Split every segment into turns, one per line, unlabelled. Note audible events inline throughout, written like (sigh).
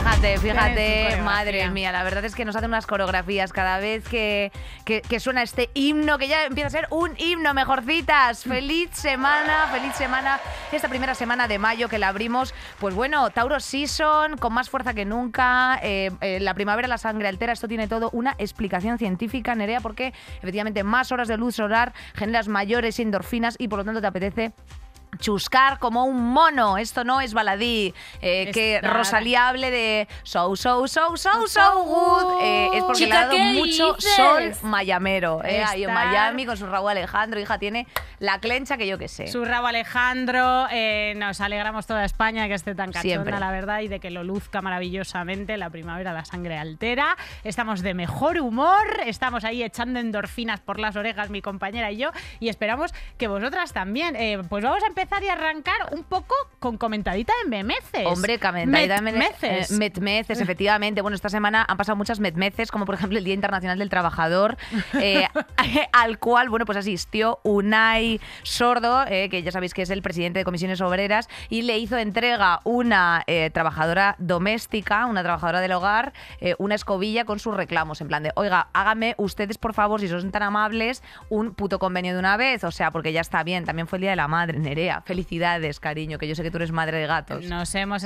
Fíjate, fíjate, madre mía, la verdad es que nos hacen unas coreografías cada vez que, que, suena este himno, que ya empieza a ser un himno, mejorcitas. Mm. Feliz semana, feliz semana, esta primera semana de mayo que la abrimos, pues bueno, Tauro Season, con más fuerza que nunca, eh, eh, la primavera, la sangre altera, esto tiene todo una explicación científica, Nerea, porque efectivamente más horas de luz solar generas mayores endorfinas y por lo tanto te apetece chuscar como un mono. Esto no es baladí. Eh, que Rosalía hable de so, so, so, so, so good. Eh, es porque ha dado mucho sol mayamero. Eh, en Miami con su
rabo Alejandro. Hija, tiene la clencha que yo que sé. Su rabo Alejandro. nos alegramos toda España que esté tan cachonda, Siempre. la verdad, y de que lo luzca maravillosamente. La primavera, la sangre altera. Estamos de mejor humor. Estamos ahí echando endorfinas por las orejas mi compañera y yo. Y esperamos que vosotras también. pues vamos a empezar y arrancar un poco con comentadita de memeces. Hombre, comentadita de memeces. Eh, metmeces,
efectivamente. Bueno, esta semana han pasado muchas metmeces, como por ejemplo el Día Internacional del Trabajador, (laughs) eh, al cual, bueno, pues asistió Unai Sordo, eh, que ya sabéis que es el presidente de Comisiones Obreras, y le hizo entrega una trabajadora doméstica, una trabajadora del hogar, una escobilla con sus reclamos, en plan de, oiga, hágame ustedes, por favor, si son tan amables, un puto convenio de una vez, o sea, porque ya está bien, también fue el Día de la Madre, Nerea, Felicidades, cariño, que yo sé que tú
eres madre de gatos. Nos hemos.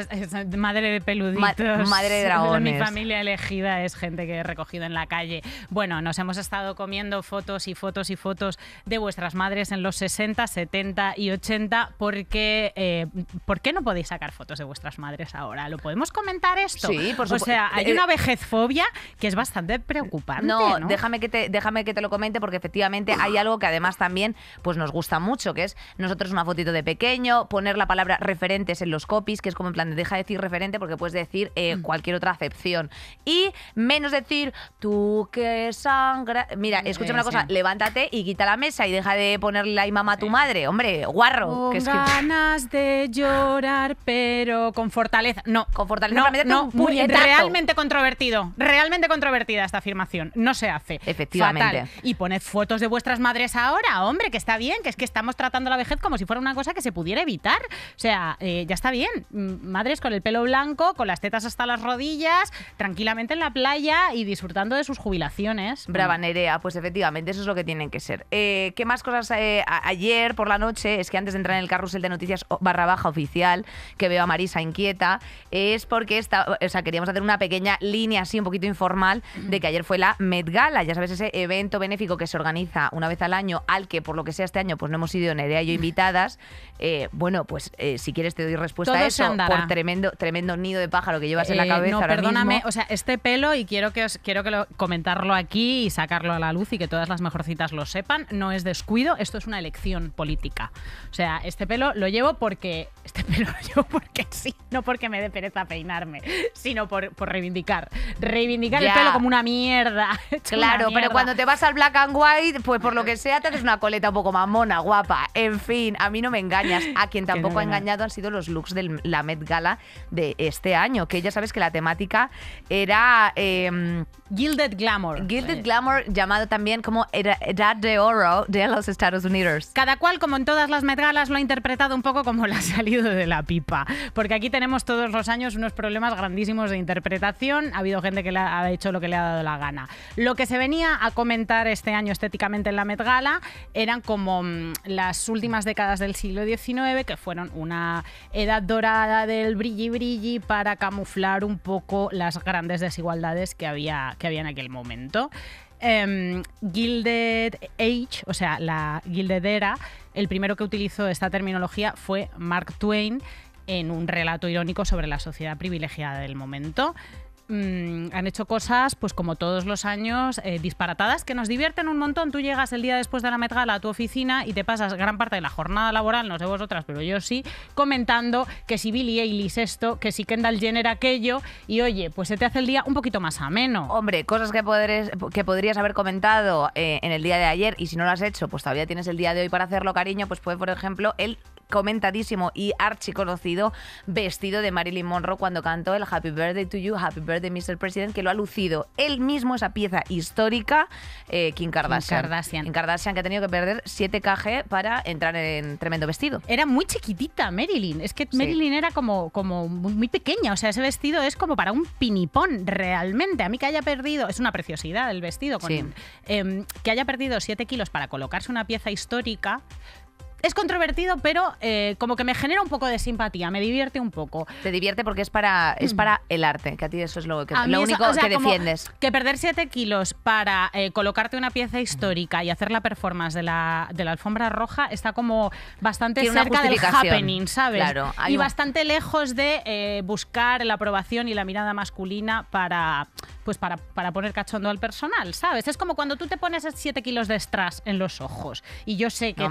Madre de peluditos. madre de (laughs) dragones. Mi familia elegida es gente que he recogido en la calle. Bueno, nos hemos estado comiendo fotos y fotos y fotos de vuestras madres en los 60, 70 y 80. Porque, eh, ¿Por qué no podéis sacar fotos de vuestras madres ahora? ¿Lo podemos comentar esto? Sí, por supuesto. O sea, hay eh, una vejezfobia que es bastante preocupante. No, Déjame,
que te, déjame que te lo comente porque efectivamente hay algo que además también pues, nos gusta mucho, que es nosotros una fotito de pequeño, poner la palabra referentes en los copies, que es como en plan deja de decir referente porque puedes decir eh, mm. cualquier otra acepción. Y menos decir tú que sangra. Mira, escúchame una cosa, levántate y quita la mesa y deja de ponerle ahí mamá a tu madre. Hombre, guarro. Con ganas de llorar,
pero con fortaleza. No, Con fortaleza, No, realmente no, muy- realmente controvertido. Realmente controvertida esta afirmación. No se hace. Efectivamente. Y poned fotos de vuestras madres ahora, hombre, que está bien, que es que estamos tratando la vejez como si fuera una cosa que se pudiera evitar. O sea, eh, ya está bien. Madres con el pelo blanco, con las tetas hasta las rodillas, tranquilamente en la playa y disfrutando de sus jubilaciones. Brava,
Nerea. Pues efectivamente, eso es lo que tienen que ser. Eh, ¿Qué más cosas? Eh, ayer por la noche, es que antes de entrar en el carrusel de noticias barra baja oficial, que veo a Marisa inquieta, es porque sea, queríamos hacer una pequeña línea así un poquito informal de que ayer fue la Medgala, ya sabes, ese evento benéfico que se organiza una vez al año, al que por lo que sea este año pues no hemos ido, Nerea y yo invitadas, eh, bueno, pues eh, si quieres te doy
respuesta a eso por
tremendo, tremendo nido de pájaro que llevas en la eh, cabeza. No, perdóname,
o sea, este pelo, y quiero que quiero que comentarlo aquí y sacarlo a la luz y que todas las mejorcitas lo sepan, no es descuido, esto es una elección política. O sea, este pelo lo llevo porque. Este (laughs) pelo lo llevo porque sí, no porque me dé pereza peinarme, sino por, reivindicar. Reivindicar el pelo como una mierda. (laughs) Claro, pero cuando te vas al black and white, pues por lo que sea, te
haces una coleta un poco mamona, guapa. En fin, a mí no me engañas. A quien (laughs) tampoco ha engañado han sido los looks de la Met Gala de este año, que ya sabes que la temática era... Em, Gilded Glamour. Gilded Glamour, llamado también como Edad de Oro
de los Estados Unidos. Cada cual, como en todas las Met Galas, lo ha interpretado un poco como la ha salido de la pipa. Porque aquí tenemos todos los años unos problemas grandísimos de interpretación. Ha habido gente que le ha hecho lo que le ha dado la gana. Lo que se venía a comentar este año estéticamente en la Met Gala eran como mm, las últimas décadas del siglo siglo que fueron una edad dorada del brilli brilli para camuflar un poco las grandes desigualdades que había, que en aquel momento. Em, Gilded Age, o sea, la Gilded Era, el primero que utilizó esta terminología fue Mark Twain en un relato irónico sobre la sociedad privilegiada del momento. Mm, han hecho cosas, pues como todos los años, eh, disparatadas que nos divierten un montón. Tú llegas el día después de la Met a tu oficina y te pasas gran parte de la jornada laboral, no sé vosotras, pero yo sí, comentando que si Billie Eilish esto, que si Kendall Jenner aquello, y oye, pues se te hace el día un poquito más ameno. Hombre, cosas que,
que podrías haber comentado eh, en el día de ayer y si no lo has hecho, pues todavía tienes el día de hoy para hacerlo, cariño, pues puede, por ejemplo, el comentadísimo y archiconocido vestido de Marilyn Monroe cuando cantó el Happy Birthday to You, Happy Birthday Mr. President, que lo ha lucido él mismo, esa pieza histórica, eh, Kim Kardashian. Kardashian. que ha tenido que
perder 7 kg para entrar en tremendo vestido. Era muy chiquitita Marilyn, es que Marilyn era como, como muy, pequeña, o sea, ese vestido es como para un pinipón, realmente. A mí que haya perdido, es una preciosidad el vestido, em, que haya perdido 7 kilos para colocarse una pieza histórica, es controvertido, pero eh, como que me genera un poco de simpatía, me divierte un poco. Te divierte porque es para, es mm. para el arte, que a ti eso es lo, que, lo único que defiendes. Que perder 7 kilos para eh, colocarte una pieza histórica y hacer la performance de la, alfombra roja está como bastante cerca del happening, ¿sabes? y bastante lejos de eh, buscar la aprobación y la mirada masculina para, pues para, para poner cachondo al personal, ¿sabes? Es como cuando tú te pones 7 kilos de strass en los ojos y yo sé que,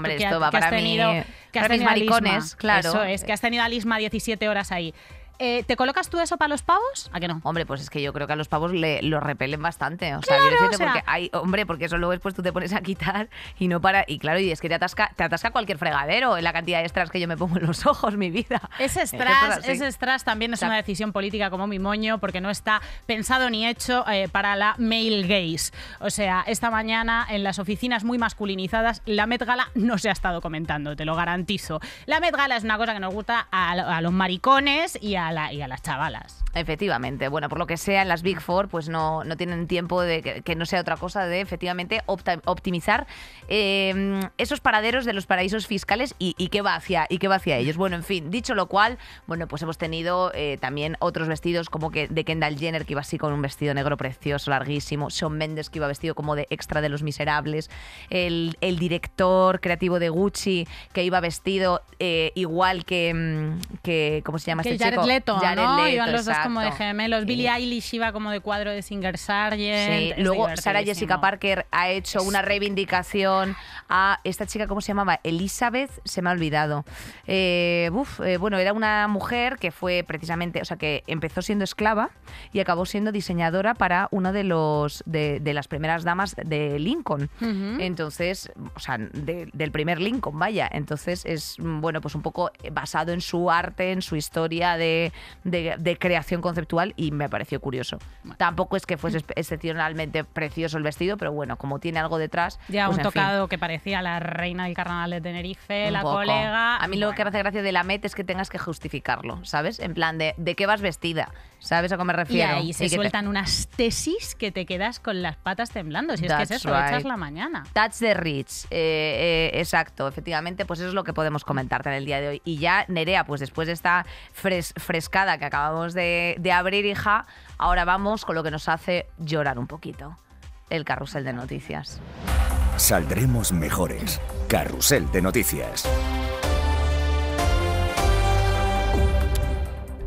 tenido que has tenido maricones, claro. Eso es, que has tenido a Lisma 17 horas ahí. Eh, ¿Te colocas tú eso para los pavos? ¿A qué no?
Hombre, pues es que yo creo que a los pavos le, lo repelen bastante. O sea, yo o sea, porque hay, hombre, porque eso luego después tú te pones a quitar y no para. Y claro, y es que te atasca, te atasca cualquier fregadero en la cantidad de strass que yo me pongo en los (laughs) ojos, mi vida. Ese strass, ese
también es una decisión política como mi moño, porque no está pensado ni hecho eh, para la male gaze. O sea, esta mañana en las oficinas muy masculinizadas, la Met no se ha estado comentando, te lo garantizo. La Met es una cosa que nos gusta a, a los maricones y a y a las chavalas.
Efectivamente, bueno, por lo que sea, las Big Four pues no, no tienen tiempo de que, no sea otra cosa de efectivamente optimizar em, esos paraderos de los paraísos fiscales y, qué va hacia, y qué va hacia ellos. Bueno, en fin, dicho lo cual, bueno, pues hemos tenido eh, también otros vestidos como que de Kendall Jenner que iba así con un vestido negro precioso, larguísimo, Sean Mendes que iba vestido como de extra de Los Miserables, el, director creativo de Gucci que iba vestido eh, igual que, mm, que, ¿cómo se llama este chico? ya Iban los dos como de
gemelos. Billie Eilish iba como de cuadro de Singer Sargent. Luego Sara Jessica Parker ha hecho una reivindicación
a esta chica, ¿cómo se llamaba? Elizabeth, se me ha olvidado. Eh, eh, bueno, era una mujer que fue precisamente, o sea, que empezó siendo esclava y acabó siendo diseñadora para una de los de, las primeras damas de Lincoln. Entonces, o sea, del primer Lincoln, vaya. Entonces es mm, bueno, pues un poco basado en su arte, en su historia de de, creación conceptual y me pareció curioso. Tampoco es que fuese excepcionalmente precioso el vestido, pero bueno, como tiene algo detrás. Ya pues un tocado
que parecía la reina del carnaval de Tenerife, la colega. A mí lo que me hace gracia de la MET es que tengas que justificarlo,
¿sabes? En plan de, ¿de qué vas vestida? ¿Sabes a qué me refiero? Y ahí se sueltan
unas tesis que te quedas con las patas temblando. Si es que es eso, la mañana.
Touch the rich. Eh, eh, exacto, efectivamente, pues eso es lo que podemos comentarte en el día de hoy. Y ya, Nerea, pues después de esta que acabamos de, de abrir, hija, ahora vamos con lo que nos hace llorar un poquito, el carrusel de noticias. Saldremos mejores. Carrusel de noticias.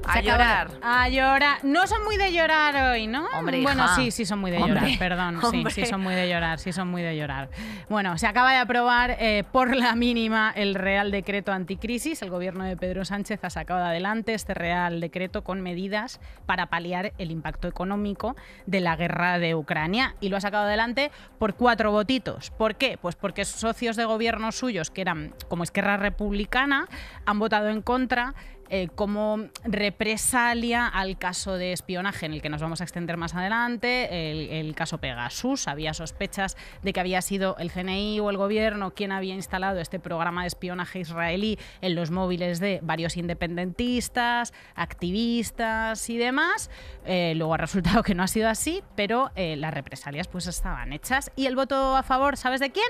A llorar.
A llorar. No son muy de llorar hoy, ¿no? Hombre, bueno, sí, sí son muy de llorar, perdón. (laughs) Sí, son muy de llorar, sí son muy de llorar. Bueno, se acaba de aprobar eh, por la mínima el Real Decreto Anticrisis. El gobierno de Pedro Sánchez ha sacado adelante este Real Decreto con medidas para paliar el impacto económico de la guerra de Ucrania y lo ha sacado adelante por cuatro votitos. ¿Por qué? Pues porque socios de gobierno suyos, que eran como Esquerra Republicana, han votado en contra eh, como represalia al caso de espionaje en el que nos vamos a extender más adelante, el, caso Pegasus. Había sospechas de que había sido el CNI o el gobierno quien había instalado este programa de espionaje israelí en los móviles de varios independentistas, activistas y demás. Eh, luego ha resultado que no ha sido así, pero eh, las represalias pues estaban hechas. ¿Y el voto a favor, sabes de quién?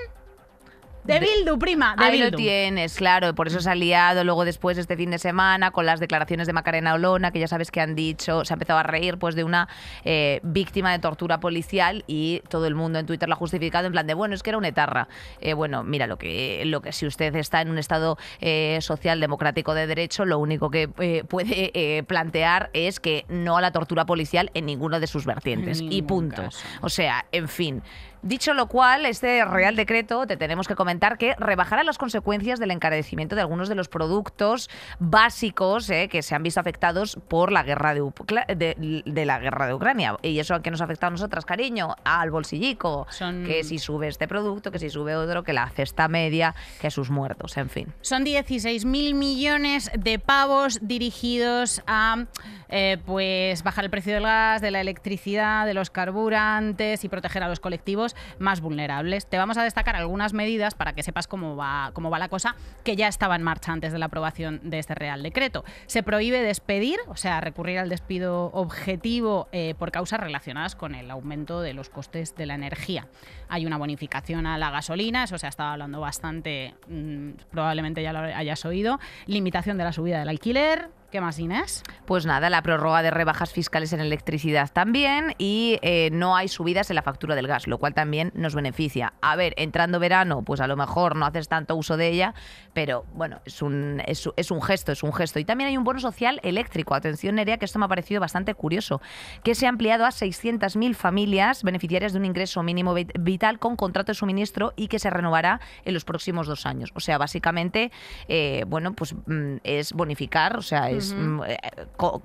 De Bildu, prima. De Ahí lo
tienes, claro. Por eso se ha liado luego después este fin de semana con las declaraciones de Macarena Olona, que ya sabes que han dicho, se ha empezado a reír pues de una eh, víctima de tortura policial y todo el mundo en Twitter lo ha justificado en plan de, bueno, es que era una etarra. Eh, bueno, mira, lo que, lo que si usted está en un estado eh, social democrático de derecho, lo único que puede plantear es que no a la tortura policial en ninguno de sus vertientes. y punto. O sea, en fin, Dicho lo cual, este Real Decreto, te tenemos que comentar que rebajará las consecuencias del encarecimiento de algunos de los productos básicos eh, que se han visto afectados por la guerra de, la guerra de Ucrania. ¿Y eso a nos ha afectado a nosotras, cariño? Al bolsillico. Que si sube este producto, que si sube otro, que la cesta media, que sus muertos, en fin.
Son 16.000 millones de pavos dirigidos a eh, pues bajar el precio del gas, de la electricidad, de los carburantes y proteger a los colectivos más vulnerables. Te vamos a destacar algunas medidas para que sepas cómo va, cómo va la cosa, que ya estaba en marcha antes de la aprobación de este Real Decreto. Se prohíbe despedir, o sea, recurrir al despido objetivo eh, por causas relacionadas con el aumento de los costes de la energía. Hay una bonificación a la gasolina, eso se ha estado hablando bastante, mm, probablemente ya lo hayas oído, limitación de la subida del alquiler, ¿Qué más, Inés? Pues nada, la prórroga de rebajas fiscales en electricidad también y eh,
no hay subidas en la factura del gas, lo cual también nos beneficia. A ver, entrando verano, pues a lo mejor no haces tanto uso de ella, pero bueno, es un, es, un gesto, es un gesto. Y también hay un bono social eléctrico. Atención, Nerea, que esto me ha parecido bastante curioso, que se ha ampliado a 600.000 familias beneficiarias de un ingreso mínimo vital con contrato de suministro y que se renovará en los próximos dos años. O sea, básicamente, eh, bueno, pues mm, es bonificar, o sea, Mm, eh,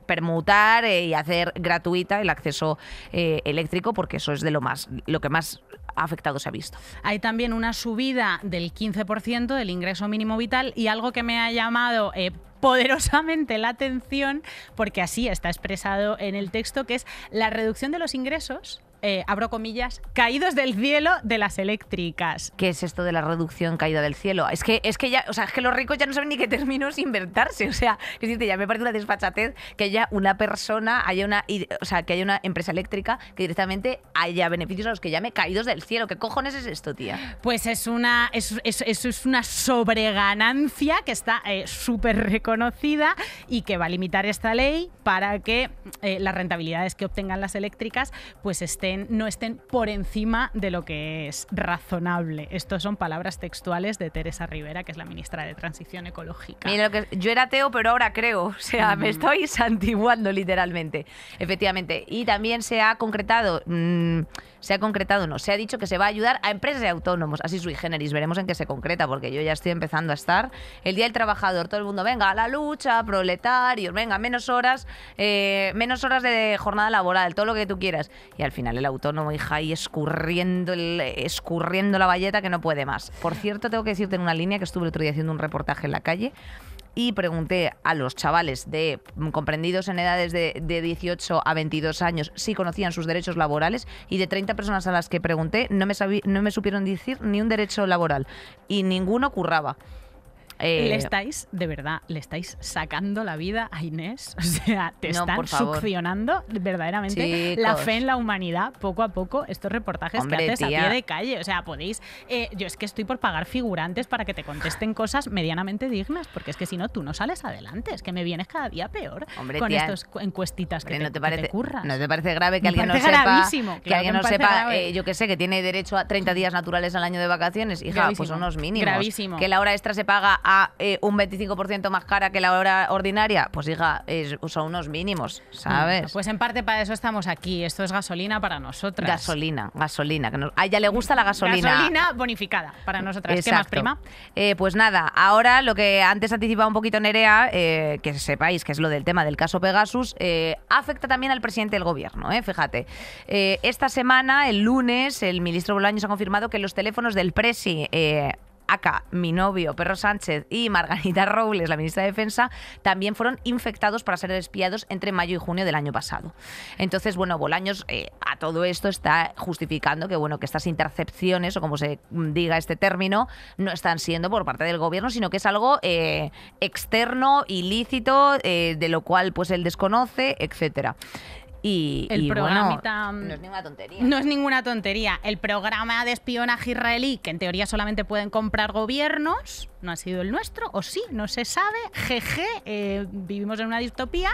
permutar eh, y hacer gratuita el acceso eh, eléctrico, porque eso es de lo más, lo que más afectado se ha visto.
Hay también una subida del 15% del ingreso mínimo vital y algo que me ha llamado poderosamente la atención, porque así está expresado en el texto, que es la reducción de los ingresos eh, abro comillas, caídos del cielo de las eléctricas.
¿Qué es esto de la reducción caída del cielo? Es que, es que ya, o sea, es los ricos ya no saben ni qué términos inventarse. (laughs) O sea, que ya me parece una desfachatez que haya una persona, haya una, o sea, que haya una empresa eléctrica que directamente
haya beneficios a los que llame caídos del cielo. ¿Qué cojones es esto, tía? Pues es una, es, es una sobreganancia que está eh, súper reconocida y que va a limitar esta ley para que eh, las rentabilidades que obtengan las eléctricas pues estén no estén por encima de lo que es razonable. Estas son palabras textuales de Teresa Rivera, que es la ministra de Transición Ecológica.
yo era ateo, pero ahora creo. O sea, me estoy (laughs) santiguando literalmente. Efectivamente. Y también se ha concretado. Mm, se ha concretado, no, se ha dicho que se va a ayudar a empresas y autónomos, así sui generis, veremos en qué se concreta, porque yo ya estoy empezando a estar. El Día del Trabajador, todo el mundo, venga, a la lucha, proletarios, venga, menos horas, eh, menos horas de jornada laboral, todo lo que tú quieras. Y al final el el autónomo, hija, ahí escurriendo, el, escurriendo la valleta que no puede más. Por cierto, tengo que decirte en una línea que estuve el otro día haciendo un reportaje en la calle y pregunté a los chavales de mm, comprendidos en edades de, de, 18 a 22 años si conocían sus derechos laborales y de 30 personas a las que pregunté no me, no me supieron decir ni un derecho laboral y
ninguno curraba. Eh, le estáis, de verdad, le estáis sacando la vida a Inés. (laughs) O sea, te están succionando verdaderamente la fe en la humanidad poco a poco estos reportajes que haces a pie de calle. O sea, podéis. Eh, yo es que estoy por pagar figurantes para que te contesten cosas medianamente dignas, porque es que si no, tú no sales adelante. Es que me vienes cada día peor con estas encuestitas que, te, no te ¿No
te parece grave que alguien no sepa? que alguien no sepa, eh, yo que sé, que tiene derecho a 30 días naturales al año de vacaciones. Hija, pues son unos mínimos. Gravísimo. Que la hora extra se paga a eh, un 25% más cara que la hora ordinaria,
pues diga, son unos mínimos, mm, ¿sabes? Pues en parte para eso estamos aquí. Esto es gasolina para
nosotras. Gasolina, gasolina. A ella le gusta la gasolina. Gasolina
bonificada para nosotras. ¿Qué más, prima?
Eh, pues nada, ahora lo que antes anticipaba un poquito Nerea, eh, que sepáis que es lo del tema del caso Pegasus, afecta también al presidente del gobierno, fíjate. esta semana, el lunes, el ministro Bolaños ha confirmado que los teléfonos del Presi mi novio, Perro Sánchez y Margarita Robles, la ministra de Defensa, también fueron infectados para ser espiados entre mayo y junio del año pasado. Entonces, bueno, Bolaños eh, a todo esto está justificando que, bueno, que estas intercepciones, o como se diga este término, no están siendo por parte del gobierno, sino que es algo eh, externo, ilícito, eh, de lo cual pues él desconoce, etcétera. Y, el y no es
ninguna tontería. No es ninguna tontería. El programa de espionaje israelí, que en teoría solamente pueden comprar gobiernos, no ha sido el nuestro, o sí, no se sabe. Jeje, eh, vivimos en una distopía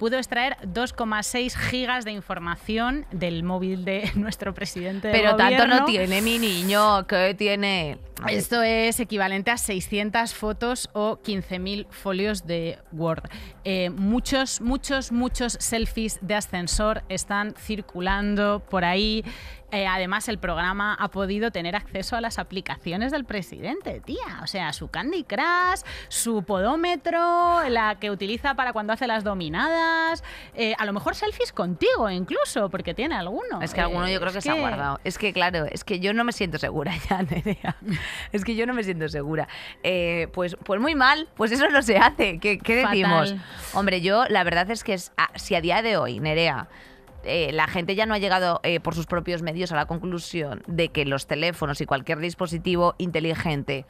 pudo extraer 2,6 gigas de información del móvil de (laughs) nuestro presidente. Pero tanto no tiene mi niño, que tiene... Esto es equivalente a 600 fotos o 15.000 folios de Word. Eh, muchos, muchos, muchos selfies de ascensor están circulando por ahí. Eh, además, el programa ha podido tener acceso a las aplicaciones del presidente, tía. O sea, su Candy Crush, su podómetro, la que utiliza para cuando hace las dominadas. Eh, a lo mejor selfies contigo incluso, porque tiene alguno. Es que alguno yo creo que, se ha guardado. Es que, claro, es que yo no me siento segura (laughs) ya, Nerea. Es que yo no me
siento segura. Eh, pues, pues muy mal, pues eso no se hace. ¿Qué, decimos? Hombre, yo la verdad es que ah, si a día de hoy, Nerea, eh, la gente ya no ha llegado eh, por sus propios medios a la conclusión de que los teléfonos y cualquier dispositivo inteligente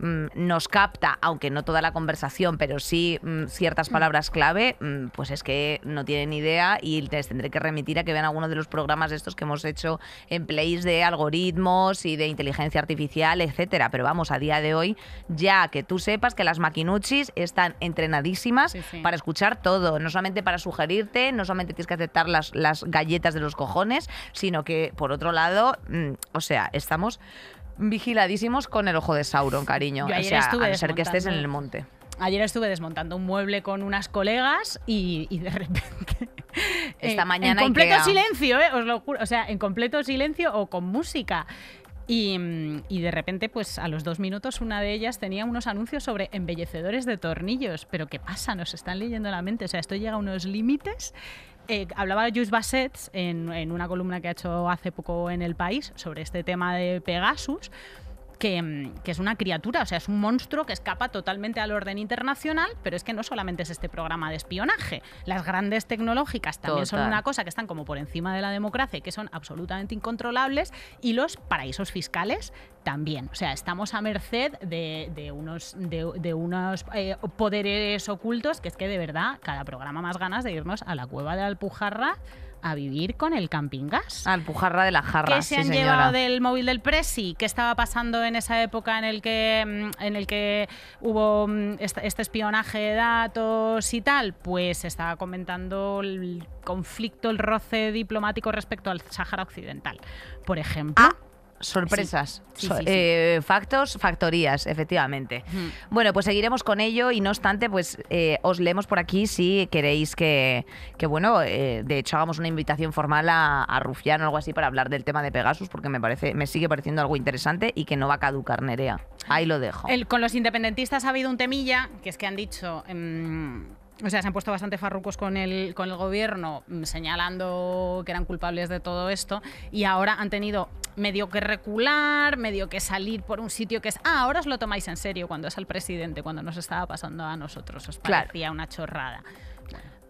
Mm, nos capta, aunque no toda la conversación, pero sí mm, ciertas palabras clave, mm, pues es que no tienen idea y les tendré que remitir a que vean alguno de los programas estos que hemos hecho en plays de algoritmos y de inteligencia artificial, etcétera. Pero vamos, a día de hoy, ya que tú sepas que las maquinuchis están entrenadísimas para escuchar todo, no solamente para sugerirte, no solamente tienes que aceptar las, las galletas de los cojones, sino que, por otro lado, o sea, estamos vigiladísimos con el ojo de Sauron, cariño. a ser que estés en el monte.
Ayer estuve desmontando un mueble con unas colegas y, de repente. (laughs) Esta eh, mañana. En completo silencio, eh, os lo juro. O sea, en completo silencio o con música. Y, mm, y, de repente, pues a los dos minutos, una de ellas tenía unos anuncios sobre embellecedores de tornillos. Pero ¿qué pasa? Nos están leyendo la mente. O sea, esto llega a unos límites eh, hablaba Joyce Bassett en una columna que ha hecho hace poco en El País sobre este tema de Pegasus. Mm, que, es una criatura, o sea, es un monstruo que escapa totalmente al orden internacional, pero es que no solamente es este programa de espionaje, las grandes tecnológicas también son una cosa que están como por encima de la democracia y que son absolutamente incontrolables, y los paraísos fiscales también, o sea, estamos a merced de, unos, eh, poderes ocultos que es que de verdad cada programa más ganas de irnos a la cueva de Alpujarra a vivir con el camping gas. Al ah, pujarra de la jarra. ¿Qué se han llevado del móvil del Presi, ¿Qué estaba pasando en esa época en el que, mm, en el que hubo mm, este espionaje de datos y tal. Pues estaba comentando el conflicto, el roce diplomático respecto al Sahara Occidental,
por ejemplo. Ah, Sorpresas. Eh, factos, factorías, efectivamente. Bueno, pues seguiremos con ello y no obstante, pues eh, os leemos por aquí si queréis que, bueno, eh, de hecho hagamos una invitación formal a, a, Rufián o algo así para hablar del tema de Pegasus, porque me parece, me sigue pareciendo algo interesante y que no va a caducar Nerea. Ahí lo dejo.
con los independentistas ha habido un temilla, que es que han dicho... Em, o sea, se han puesto bastante farrucos con el, con el gobierno mm, señalando que eran culpables de todo esto y ahora han tenido medio que recular, medio que salir por un sitio que es, ah, ahora os lo tomáis en serio cuando es el presidente, cuando nos estaba pasando a nosotros, os parecía una chorrada.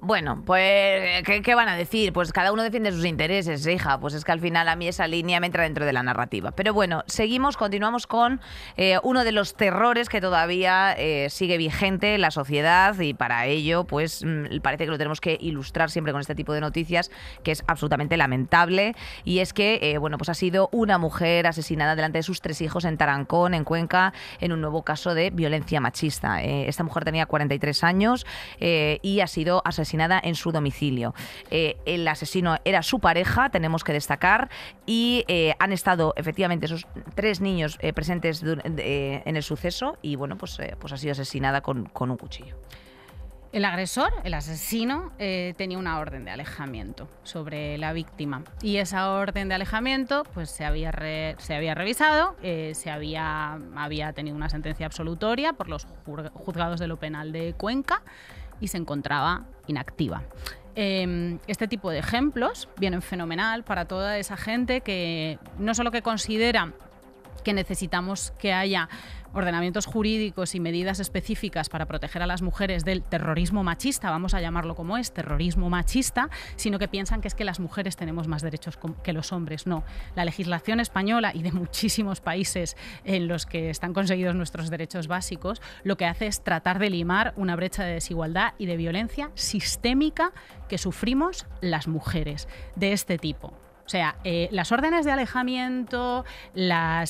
Bueno, pues, ¿qué, van a decir? Pues cada uno defiende sus intereses, hija. Pues es que al final a mí esa línea me entra dentro de la narrativa. Pero bueno, seguimos, continuamos con eh, uno de los terrores que todavía eh, sigue vigente en la sociedad y para ello, pues mm, parece que lo tenemos que ilustrar siempre con este tipo de noticias, que es absolutamente lamentable. Y es que, eh, bueno, pues ha sido una mujer asesinada delante de sus tres hijos en Tarancón, en Cuenca, en un nuevo caso de violencia machista. esta mujer tenía 43 años y ha sido asesinada asesinada en su domicilio. Eh, el asesino era su pareja, tenemos que destacar, y eh, han estado efectivamente esos tres niños eh, presentes en el suceso y bueno, pues, pues ha sido asesinada con, un cuchillo.
El agresor, el asesino, tenía una orden de alejamiento sobre la víctima y esa orden de alejamiento pues, se, había se había revisado, se había, había tenido una sentencia absolutoria por los juzgados de lo penal de Cuenca y se encontraba inactiva. Em, este tipo de ejemplos vienen fenomenal para toda esa gente que no solo que considera que necesitamos que haya ordenamientos jurídicos y medidas específicas para proteger a las mujeres del terrorismo machista, vamos a llamarlo como es, terrorismo machista, sino que piensan que es que las mujeres tenemos más derechos que los hombres. No, la legislación española y de muchísimos países en los que están conseguidos nuestros derechos básicos, lo que hace es tratar de limar una brecha de desigualdad y de violencia sistémica que sufrimos las mujeres de este tipo. O sea, eh, las órdenes de alejamiento, la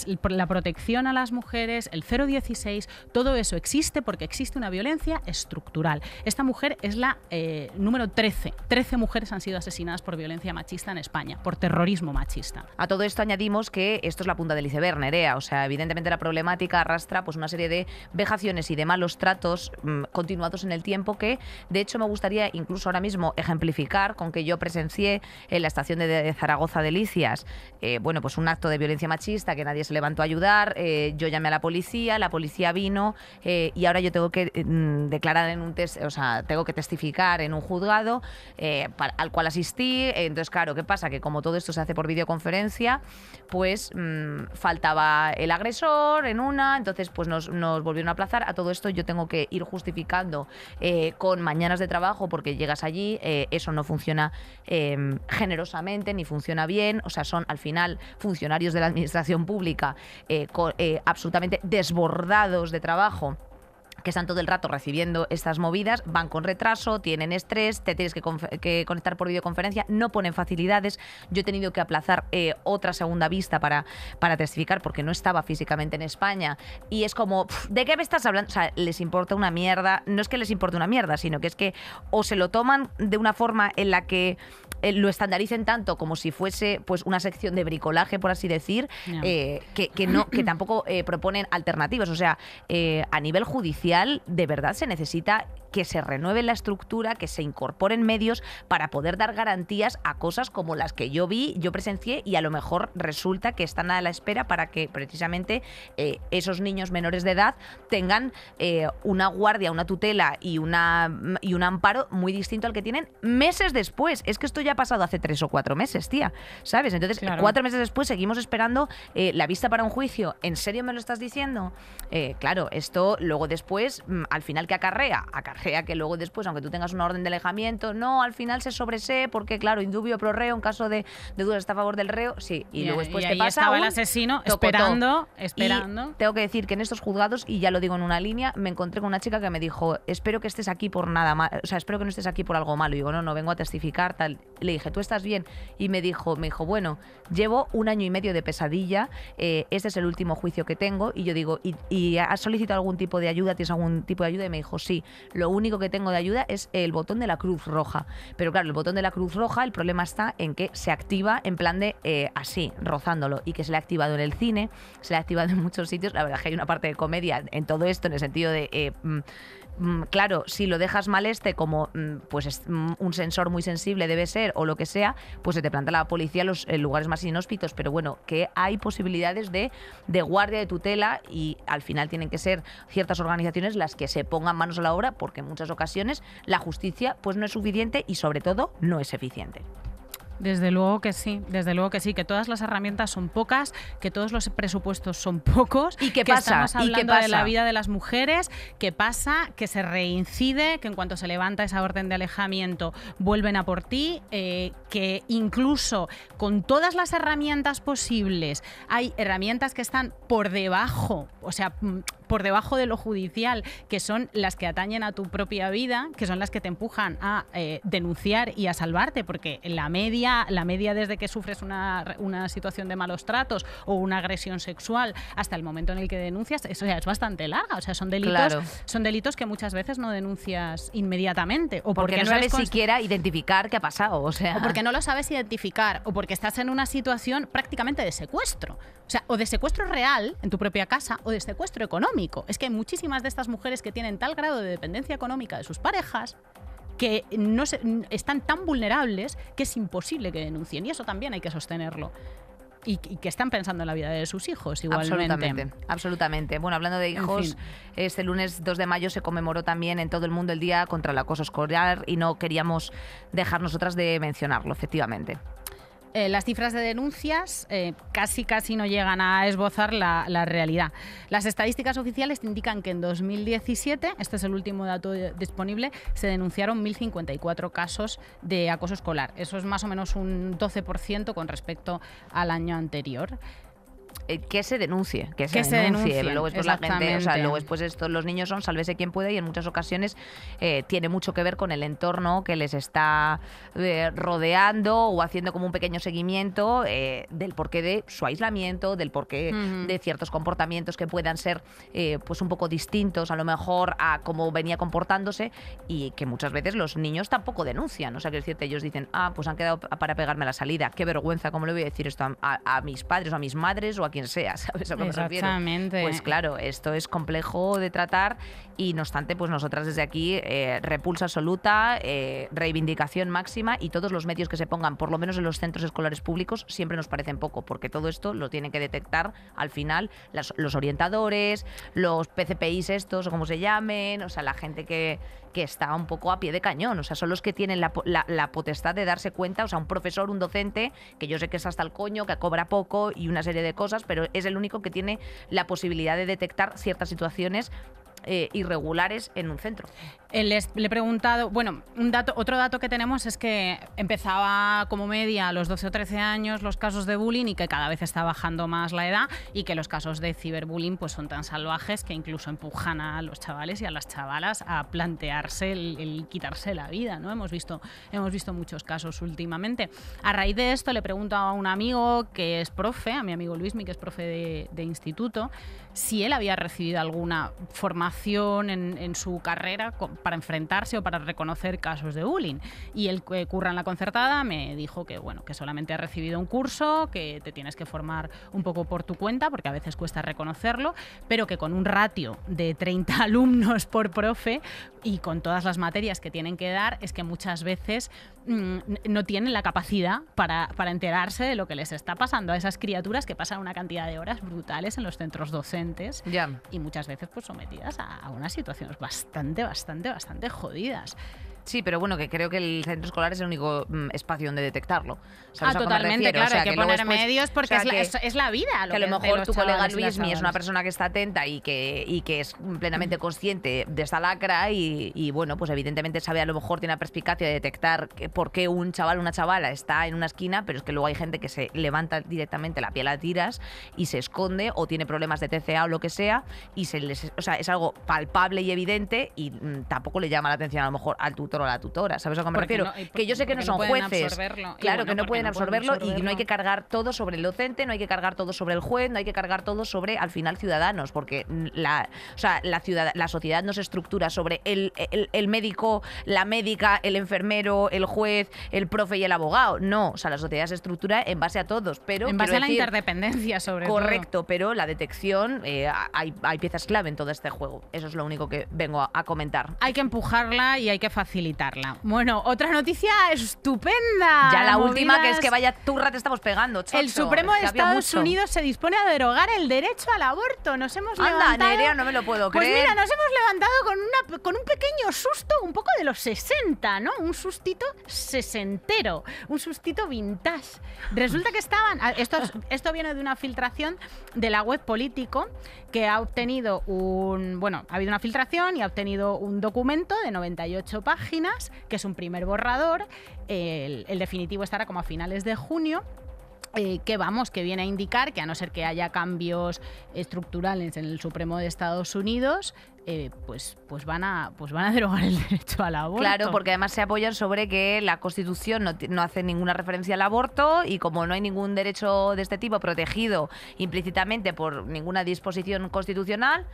protección a las mujeres, el 016, todo eso existe porque existe una violencia estructural. Esta mujer es la eh, número 13. 13 mujeres han sido asesinadas por violencia machista en España, por terrorismo machista.
A todo esto añadimos que esto es la punta del iceberg, Nerea. O sea, evidentemente la problemática arrastra pues, una serie de vejaciones y de malos tratos mm, continuados en el tiempo que, de hecho, me gustaría incluso ahora mismo ejemplificar con que yo presencié en la estación de Zaragoza Delicias, eh, bueno, pues un acto de violencia machista que nadie se levantó a ayudar, eh, yo llamé a la policía, la policía vino eh, y ahora yo tengo que mm, declarar en un test, o sea, tengo que testificar en un juzgado al cual asistí. Entonces, claro, ¿qué pasa? Que como todo esto se hace por videoconferencia, pues mm, faltaba el agresor en una, entonces pues nos, volvieron a aplazar. A todo esto yo tengo que ir justificando con mañanas de trabajo porque llegas allí, eso no funciona generosamente ni funciona bien, o sea, son al final funcionarios de la administración pública eh, eh, absolutamente desbordados de trabajo están todo el rato recibiendo estas movidas, van con retraso, tienen estrés, te tienes que, conectar por videoconferencia, no ponen facilidades. Yo he tenido que aplazar eh, otra segunda vista para, para testificar porque no estaba físicamente en España. Y es como, ¿de qué me estás hablando? O sea, les importa una mierda. No es que les importe una mierda, sino que es que o se lo toman de una forma en la que eh, lo estandaricen tanto como si fuese pues una sección de bricolaje, por así decir, eh, que, que, no, que tampoco proponen alternativas. O sea, a nivel judicial, de verdad se necesita que se renueve la estructura, que se incorporen medios para poder dar garantías a cosas como las que yo vi, yo presencié y a lo mejor resulta que están a la espera para que precisamente eh, esos niños menores de edad tengan eh, una guardia, una tutela y, una, y un amparo muy distinto al que tienen meses después. Es que esto ya ha pasado hace tres o cuatro meses, tía, ¿sabes? Entonces, cuatro meses después seguimos esperando eh, la vista para un juicio. ¿En serio me lo estás diciendo? claro, esto luego después, mm, al final, ¿qué acarrea? Acarrea que luego después, aunque tú tengas una orden de alejamiento, no, al final se sobresee porque, claro, indubio pro reo, en caso de, de duda está a favor del reo, sí.
Y, luego después y ahí pasa. Estaba el asesino esperando, esperando.
tengo que decir que en estos juzgados, y ya lo digo en una línea, me encontré con una chica que me dijo, espero que estés aquí por nada mal, o sea, espero que no estés aquí por algo malo. Y digo, no, no, vengo a testificar, tal. Le dije, ¿tú estás bien? Y me dijo, me dijo, bueno, llevo un año y medio de pesadilla, eh, este es el último juicio que tengo. Y yo digo, ¿y, y has solicitado algún tipo de ayuda? ¿Tienes algún tipo de ayuda? Y me dijo, sí, único que tengo de ayuda es el botón de la Cruz Roja. Pero claro, el botón de la Cruz Roja, el problema está en que se activa en plan de eh, así, rozándolo, y que se le ha activado en el cine, se le ha activado en muchos sitios. La verdad es que hay una parte de comedia en todo esto, en el sentido de eh, mm, Mm, claro, si lo dejas mal este, como mm, pues es mm, un sensor muy sensible debe ser o lo que sea, pues se te planta la policía en los lugares más inhóspitos. Pero bueno, que hay posibilidades de, de guardia, de tutela y al final tienen que ser ciertas organizaciones las que se pongan manos a la obra porque en muchas ocasiones la justicia pues no es suficiente y sobre todo no es eficiente.
Desde luego que sí, desde luego que sí, que todas las herramientas son pocas, que todos los presupuestos son (laughs) pocos. ¿Y qué pasa? Que estamos hablando de la vida de las mujeres, que pasa, que se reincide, que en cuanto se levanta esa orden de alejamiento vuelven a por ti, eh, que incluso con todas las herramientas posibles hay herramientas que están por debajo, o sea, mm, por debajo de lo judicial, que son las que atañen a tu propia vida, que son las que te empujan a eh, denunciar y a salvarte, porque la media, la media desde que sufres una, una, situación de malos tratos o una agresión sexual hasta el momento en el que denuncias, eso ya es bastante larga. O sea, son delitos, son delitos que muchas veces no denuncias inmediatamente. O porque, no, sabes siquiera identificar qué ha pasado. O, sea. porque no lo sabes identificar, o porque estás en una situación prácticamente de secuestro. O sea, o de secuestro real en tu propia casa o de secuestro económico. Es que hay muchísimas de estas mujeres que tienen tal grado de dependencia económica de sus parejas que no están tan vulnerables que es imposible que denuncien. Y eso también hay que sostenerlo. Y, que están pensando en la vida de sus hijos igualmente. Absolutamente, Bueno, hablando de hijos,
este lunes 2 de mayo se conmemoró también en todo el mundo el Día contra el Acoso Escolar y no queríamos dejar nosotras de mencionarlo, efectivamente.
Eh, las cifras de denuncias eh, casi casi no llegan a esbozar la, la, realidad. Las estadísticas oficiales indican que en 2017, este es el último dato disponible, se denunciaron 1.054 casos de acoso escolar. Eso es más o menos un 12% con respecto al año anterior. Eh, que se denuncie, que, se, denuncie. Luego después la gente, o sea, luego después
esto, los niños son sálvese quien puede y en muchas ocasiones eh, tiene mucho que ver con el entorno que les está eh, rodeando o haciendo como un pequeño seguimiento del porqué de su aislamiento, del porqué de ciertos comportamientos que puedan ser pues un poco distintos a lo mejor a cómo venía comportándose y que muchas veces los niños tampoco denuncian. O sea, que es ellos dicen, ah, pues han quedado para pegarme la salida, qué vergüenza, ¿cómo le voy a decir esto a, mis padres o a mis madres o a quien sea, (laughs) ¿sabes Exactamente. Pues claro, esto es complejo de tratar y no obstante, pues nosotras desde aquí, eh, repulsa absoluta, eh, reivindicación máxima y todos los medios que se pongan, por lo menos en los centros escolares públicos, siempre nos parecen poco, porque todo esto lo tienen que detectar al final los orientadores, los PCPIs estos, o como se llamen, o sea, la gente que, está un poco a pie de cañón. O sea, son los que tienen la, la, potestad de darse cuenta. O sea, un profesor, un docente, que yo sé que es hasta el coño, que cobra poco y una serie de cosas, pero es el único que tiene la posibilidad de detectar ciertas
situaciones eh, irregulares en un centro. Eh, le he preguntado, bueno, un dato, otro dato que tenemos es que empezaba como media a los 12 o 13 años los casos de bullying y que cada vez está bajando más la edad y que los casos de ciberbullying pues son tan salvajes que incluso empujan a los chavales y a las chavalas a plantearse el, quitarse la vida, ¿no? Hemos visto, hemos visto muchos casos últimamente. A raíz de esto le pregunto a un amigo que es profe, a mi amigo Luismi, que es profe de, instituto, si él había recibido alguna formación en, su carrera para enfrentarse o para reconocer casos de bullying. Y el que eh, curra en la concertada me dijo que, bueno, que solamente ha recibido un curso, que te tienes que formar un poco por tu cuenta, porque a veces cuesta reconocerlo, pero que con un ratio de 30 (laughs) alumnos por profe y con todas las materias que tienen que dar, es que muchas veces mm, no tienen la capacidad para, para enterarse de lo que les está pasando a esas criaturas que pasan una cantidad de horas brutales en los centros docentes y muchas veces pues sometidas a, a unas situaciones bastante, bastante bastante jodidas. Sí, pero bueno, que
creo que el centro escolar es el único mm, espacio donde detectarlo. ah, totalmente, claro, hay que, poner medios porque es, la, vida. que, a lo mejor tu colega Luismi es una persona que está atenta y que, y que es plenamente mm. consciente de esta lacra y, bueno, pues evidentemente sabe a lo mejor tiene la perspicacia de detectar por qué un chaval o una chavala está en una esquina, pero es que luego hay gente que se levanta directamente la piel a tiras y se esconde o tiene problemas de TCA o lo que sea y se les, o sea, es algo palpable y evidente y mm, tampoco le llama la atención a lo mejor al tutor a la tutora, ¿sabes a qué me refiero? que yo sé que no son jueces. Claro, que no, pueden absorberlo, y no hay que cargar todo sobre el docente, no hay que cargar todo sobre el juez, no hay que cargar todo sobre, al final, ciudadanos, porque la, la, ciudad, la sociedad no se estructura sobre el, médico, la médica, el enfermero, el juez, el profe y el abogado. No, o sea, la sociedad se estructura en base a todos, pero... En base a la interdependencia, sobre correcto, pero la detección, eh, hay, piezas clave en todo
este juego. Eso es lo único que vengo a, comentar. Hay que empujarla y hay que facilitarla. Bueno, otra noticia estupenda. Ya la última, que es que vaya turra te estamos pegando. El Supremo de Estados Unidos se dispone a derogar el derecho al aborto. Nos hemos levantado. no me lo puedo pues creer. Pues mira, nos hemos levantado con, un pequeño susto, un poco de los 60, ¿no? Un sustito sesentero, un sustito vintage. Resulta que estaban. Esto, esto viene de una filtración de la web político que ha obtenido un, bueno, ha habido una filtración y ha obtenido un documento de 98 páginas, que es un primer borrador, el, el definitivo estará como a finales de junio eh, que vamos, que viene a indicar que a no ser que haya cambios estructurales en el Supremo de Estados Unidos, eh, pues, pues, van a, pues van a derogar el (laughs) derecho al aborto. Claro, porque además se apoyan
sobre que la Constitución no, hace ninguna referencia al aborto y como no hay ningún derecho de este tipo protegido implícitamente por ninguna disposición constitucional,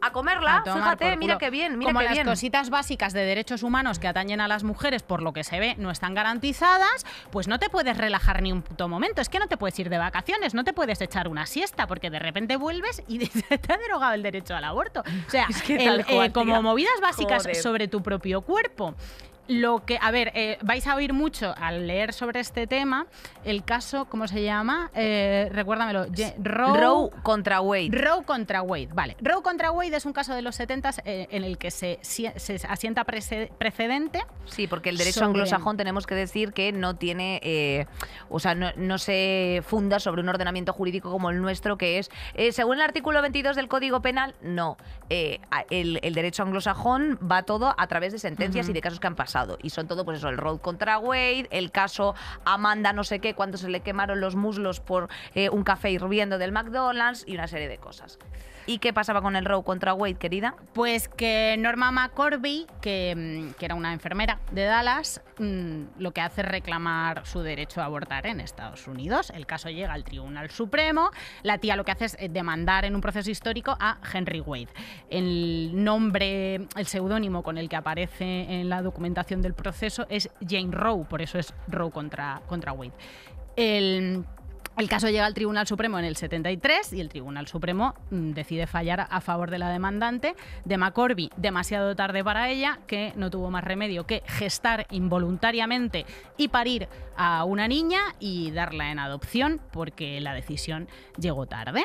a comerla, a mira qué bien, mira Como qué las cositas
básicas de derechos humanos que atañen a las mujeres, por lo que se ve, no están garantizadas, pues no te puedes relajar ni un puto momento. Es que no te puedes ir de vacaciones, no te puedes echar una siesta, porque de repente vuelves y (laughs) te ha derogado el derecho al aborto. O sea, (laughs) eh, como movidas básicas sobre tu propio cuerpo lo que, a ver, eh, vais a oír mucho al leer sobre este tema el caso, ¿cómo se llama? Eh, recuérdamelo. Roe, contra Wade. Roe contra Wade, vale. Roe contra Wade es un caso de los 70 eh, en el que se, asienta precedente. Sí, porque el derecho anglosajón
tenemos que decir que no tiene, o sea, no, se funda sobre un ordenamiento jurídico como el nuestro, que es, según el artículo 22 del Código Penal, no. El, derecho anglosajón va todo a través de sentencias y de casos que han pasado. Y son todo, pues eso, el Road contra Wade, el caso Amanda no sé qué, cuando se le quemaron los muslos por eh, un café hirviendo del McDonald's y una serie de cosas. ¿Y qué pasaba con el Roe contra
Wade, querida? Pues que Norma McCorby, mm, que, era una enfermera de Dallas, mm, lo que hace es reclamar su derecho a abortar en Estados Unidos. El caso llega al Tribunal Supremo. La tía lo que hace es eh, demandar en un proceso histórico a Henry Wade. El nombre, el seudónimo con el que aparece en la documentación del proceso es Jane Roe, por eso es Roe contra, contra Wade. El el caso llega al Tribunal Supremo en el 73 y el Tribunal Supremo mm, decide fallar a favor de la demandante de McCorby, demasiado tarde para ella, que no tuvo más remedio que gestar involuntariamente y parir a una niña y darla en adopción porque la decisión llegó tarde.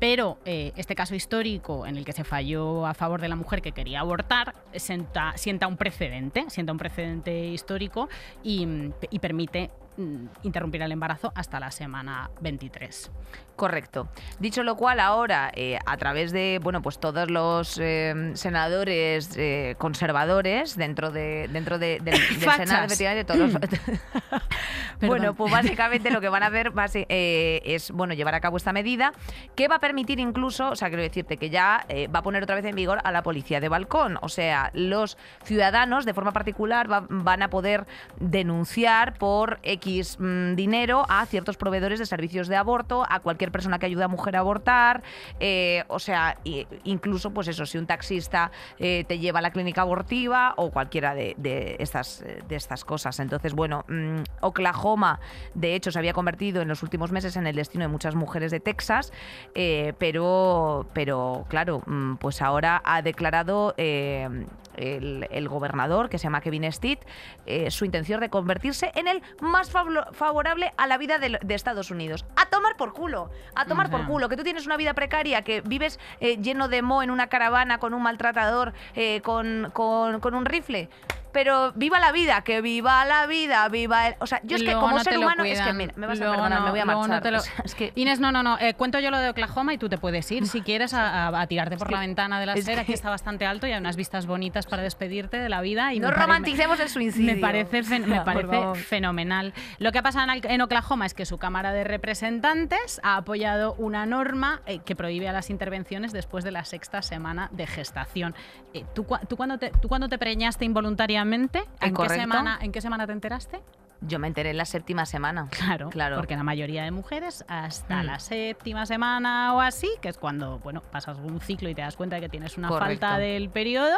Pero eh, este caso histórico en el que se falló a favor de la mujer que quería abortar sienta, un precedente, sienta un precedente histórico y, mm, y permite Mm, interrumpir el embarazo hasta la semana 23.
Correcto. Dicho lo cual, ahora eh, a través de bueno pues todos los eh, senadores eh, conservadores dentro de dentro de, del, (laughs) Senado de todos (clears throat) bueno pues básicamente lo que van a (laughs) hacer es bueno llevar a cabo esta medida que va a permitir incluso o sea quiero decirte que ya va a poner otra vez en vigor a la policía de balcón o sea los ciudadanos de forma particular van a poder denunciar por Mm, dinero a ciertos proveedores de servicios de aborto, a cualquier persona que ayude a mujer a abortar, eh, o sea, incluso pues eso, si un taxista eh, te lleva a la clínica abortiva o cualquiera de, estas, eh, de estas cosas. Entonces, bueno, mm, Oklahoma de hecho se había convertido en los últimos meses en el destino de muchas mujeres de Texas, pero, pero claro, mm, pues ahora ha declarado el, gobernador, que se llama Kevin Stitt, eh, su intención de convertirse en el más favorable a la vida de, Estados Unidos. A tomar por culo, a tomar por culo, que tú tienes una vida precaria, que vives eh, lleno de mo en una caravana con un maltratador, eh, con, con un rifle pero viva la vida, que viva la vida, viva el... O sea, yo es que como ser humano, es que mira, me vas a perdonar, me voy a marchar.
Inés, no, no, no, eh, cuento yo lo de Oklahoma y tú te puedes ir (laughs) si quieres a, tirarte por la ventana de la acera, aquí que... está bastante alto y hay unas vistas bonitas para despedirte de la vida. Y no romanticemos el (laughs) suicidio. Me parece, me (laughs) parece fenomenal. Lo que ha pasado en, Oklahoma es que su Cámara de Representantes ha apoyado una norma eh, que prohíbe a las intervenciones después de la sexta semana de gestación. Eh, ¿tú, cuando ¿Tú cuando te preñaste involuntariamente? semana, ¿En qué semana te enteraste? Yo me enteré en la séptima semana. Claro, claro. Porque la mayoría de mujeres, hasta mm. la séptima semana o así, que es cuando bueno, pasas un ciclo y te das cuenta de que tienes una falta del periodo,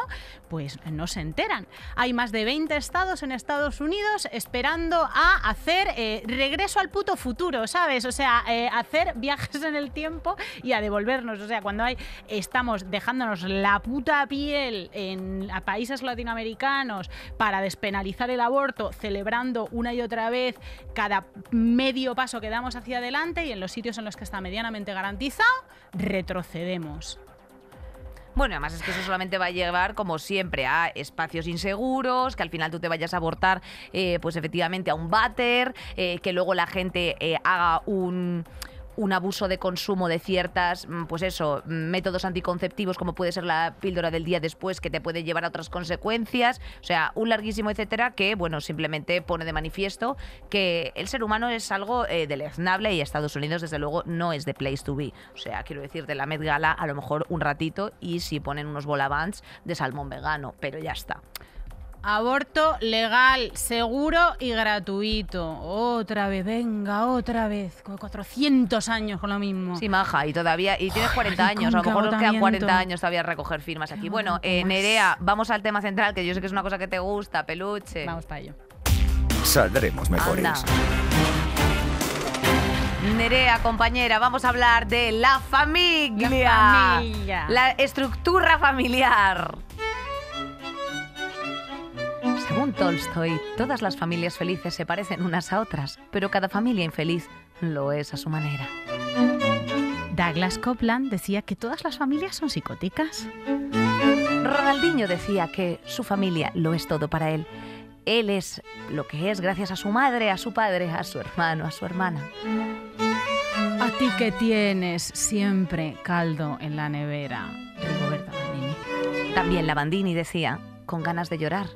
pues no se enteran. Hay más de 20 estados en Estados Unidos esperando a hacer eh, regreso al puto futuro, ¿sabes? O sea, eh, hacer viajes en el tiempo y a devolvernos. O sea, cuando hay estamos dejándonos la puta piel en a países latinoamericanos para despenalizar el aborto, celebrando una y otra vez cada medio paso que damos hacia adelante y en los sitios en los que está medianamente garantizado, retrocedemos. Bueno,
además es que eso solamente va a llevar, como siempre, a espacios inseguros, que al final tú te vayas a abortar, eh, pues efectivamente, a un váter, eh, que luego la gente eh, haga un un abuso de consumo de ciertas, mm, pues eso, métodos anticonceptivos como puede ser la píldora del día después que te puede llevar a otras consecuencias, o sea, un larguísimo etcétera que, bueno, simplemente pone de manifiesto que el ser humano es algo eh, deleznable y Estados Unidos, desde luego, no es de place to be. O sea, quiero decir, de la med Gala a lo mejor un ratito y si ponen unos bolavans de salmón vegano, pero ya está.
Aborto legal, seguro y gratuito. Otra vez, venga, otra vez. Con 400 años con lo mismo. Sí, maja, y todavía. Y tienes 40 años, a lo mejor nos quedan 40 años todavía recoger
firmas aquí. Bueno, eh, Nerea, vamos al tema central, que yo sé que es una cosa que te gusta, peluche. Vamos para ello. Saldremos mejores. Nerea, compañera, vamos a hablar de la familia. La familia. La estructura familiar. Según Tolstoy, todas las familias felices se parecen unas a otras, pero cada familia infeliz lo es a su manera.
Douglas Copeland decía que todas las familias son psicóticas. Ronaldinho decía que su familia lo es todo para él. Él es lo que es gracias a su madre, a su padre, a su hermano, a su hermana. A ti que tienes siempre caldo en la nevera, Bandini. También Lavandini decía, con ganas de llorar,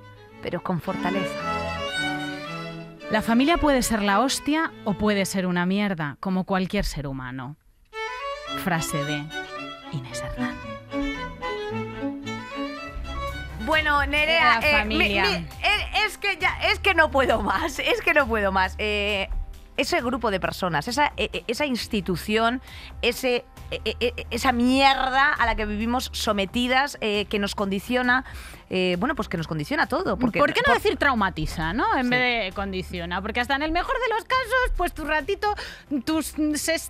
pero con fortaleza. La familia puede ser la hostia o puede ser una mierda, como cualquier ser humano. Frase de Inés Hernán.
Bueno, Nerea, eh, eh, es, que ya, es que no puedo más, (laughs) es que no puedo más. Eh, ese grupo de personas, esa, institución, ese esa mierda a la que vivimos sometidas,
que nos condiciona eh, bueno, pues que nos condiciona todo. Porque, ¿Por qué no decir traumatiza, no? En vez de condiciona. Porque hasta en el mejor de los casos, pues tu ratito, tus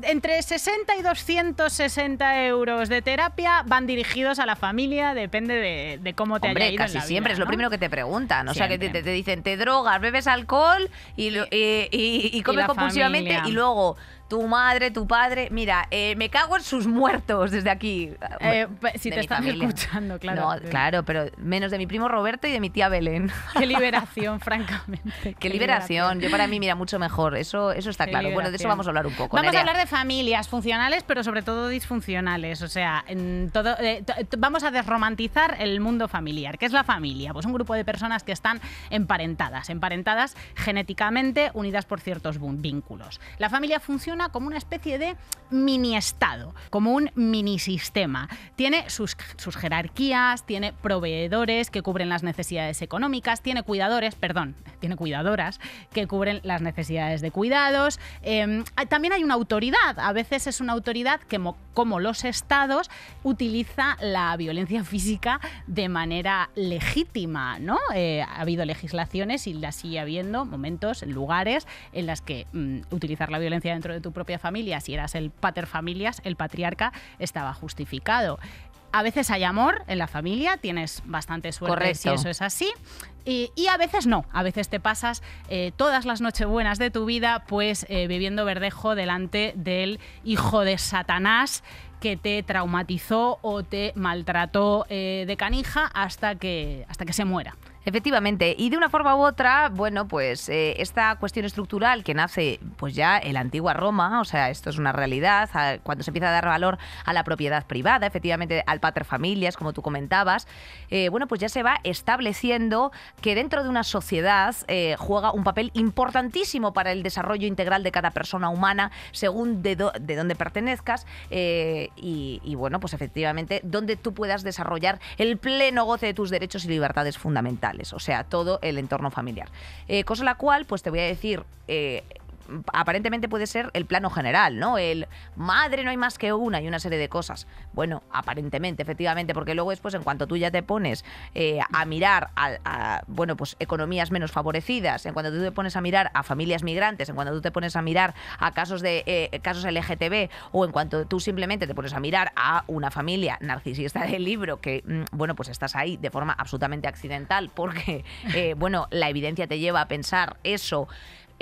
entre 60 y 260 euros de terapia van dirigidos a la familia, depende de, cómo te Hombre, casi siempre, es lo primero que te preguntan. O sea, que te, dicen, te drogas,
bebes alcohol y, y, comes compulsivamente y luego tu madre, tu padre. Mira, eh, me cago en sus muertos desde aquí. Eh, si te están escuchando, claro. claro, pero menos de mi primo Roberto y de mi tía Belén.
(laughs) Qué liberación, francamente. (laughs) Qué, liberación. Yo para mí,
mira, mucho mejor. Eso, eso está claro. Bueno, de eso vamos a hablar un poco. Vamos a hablar de
familias funcionales, pero sobre todo disfuncionales. O sea, en todo, eh, vamos a desromantizar el mundo familiar. ¿Qué es la familia? Pues un grupo de personas que están emparentadas, emparentadas genéticamente, unidas por ciertos vínculos. La familia funciona como una especie de mini Estado, como un mini sistema. Tiene sus, jerarquías, tiene proveedores que cubren las necesidades económicas, tiene cuidadores, perdón, tiene cuidadoras que cubren las necesidades de cuidados. Em, también hay una autoridad, a veces es una autoridad que, como los estados, utiliza la violencia física de manera legítima, ¿no? Eh, ha habido legislaciones y las sigue habiendo, momentos, lugares en las que mm, utilizar la violencia dentro de tu propia familia, si eras el pater familias, el patriarca, estaba justificado. A veces hay amor en la familia, tienes bastante suerte si eso es así. Y, a veces no, a veces te pasas eh, todas las nochebuenas de tu vida pues viviendo eh, verdejo delante del hijo de Satanás que te traumatizó o te maltrató eh, de canija hasta que, hasta que se muera.
Efectivamente, y de una forma u otra, bueno, pues eh, esta cuestión estructural que nace pues ya en la antigua Roma, o sea, esto es una realidad, cuando se empieza a dar valor a la propiedad privada, efectivamente al pater familias, como tú comentabas, eh, bueno, pues ya se va estableciendo que dentro de una sociedad eh, juega un papel importantísimo para el desarrollo integral de cada persona humana, según de, dónde pertenezcas, y, y bueno, pues efectivamente, donde tú puedas desarrollar el pleno goce de tus derechos y libertades fundamentales o sea, todo el entorno familiar. Eh, cosa la cual, pues te voy a decir, eh, aparentemente puede ser el plano general, ¿no? El madre no hay más que una y una serie de cosas. Bueno, aparentemente, efectivamente, porque luego después, en cuanto tú ya te pones eh, a mirar a, bueno, pues economías menos favorecidas, en cuanto tú te pones a mirar a familias migrantes, en cuanto tú te pones a mirar a casos de eh, casos LGTB, o en cuanto tú simplemente te pones a mirar a una familia narcisista del libro, que mm, bueno, pues estás ahí de forma absolutamente accidental, porque eh, bueno, la evidencia te lleva a pensar eso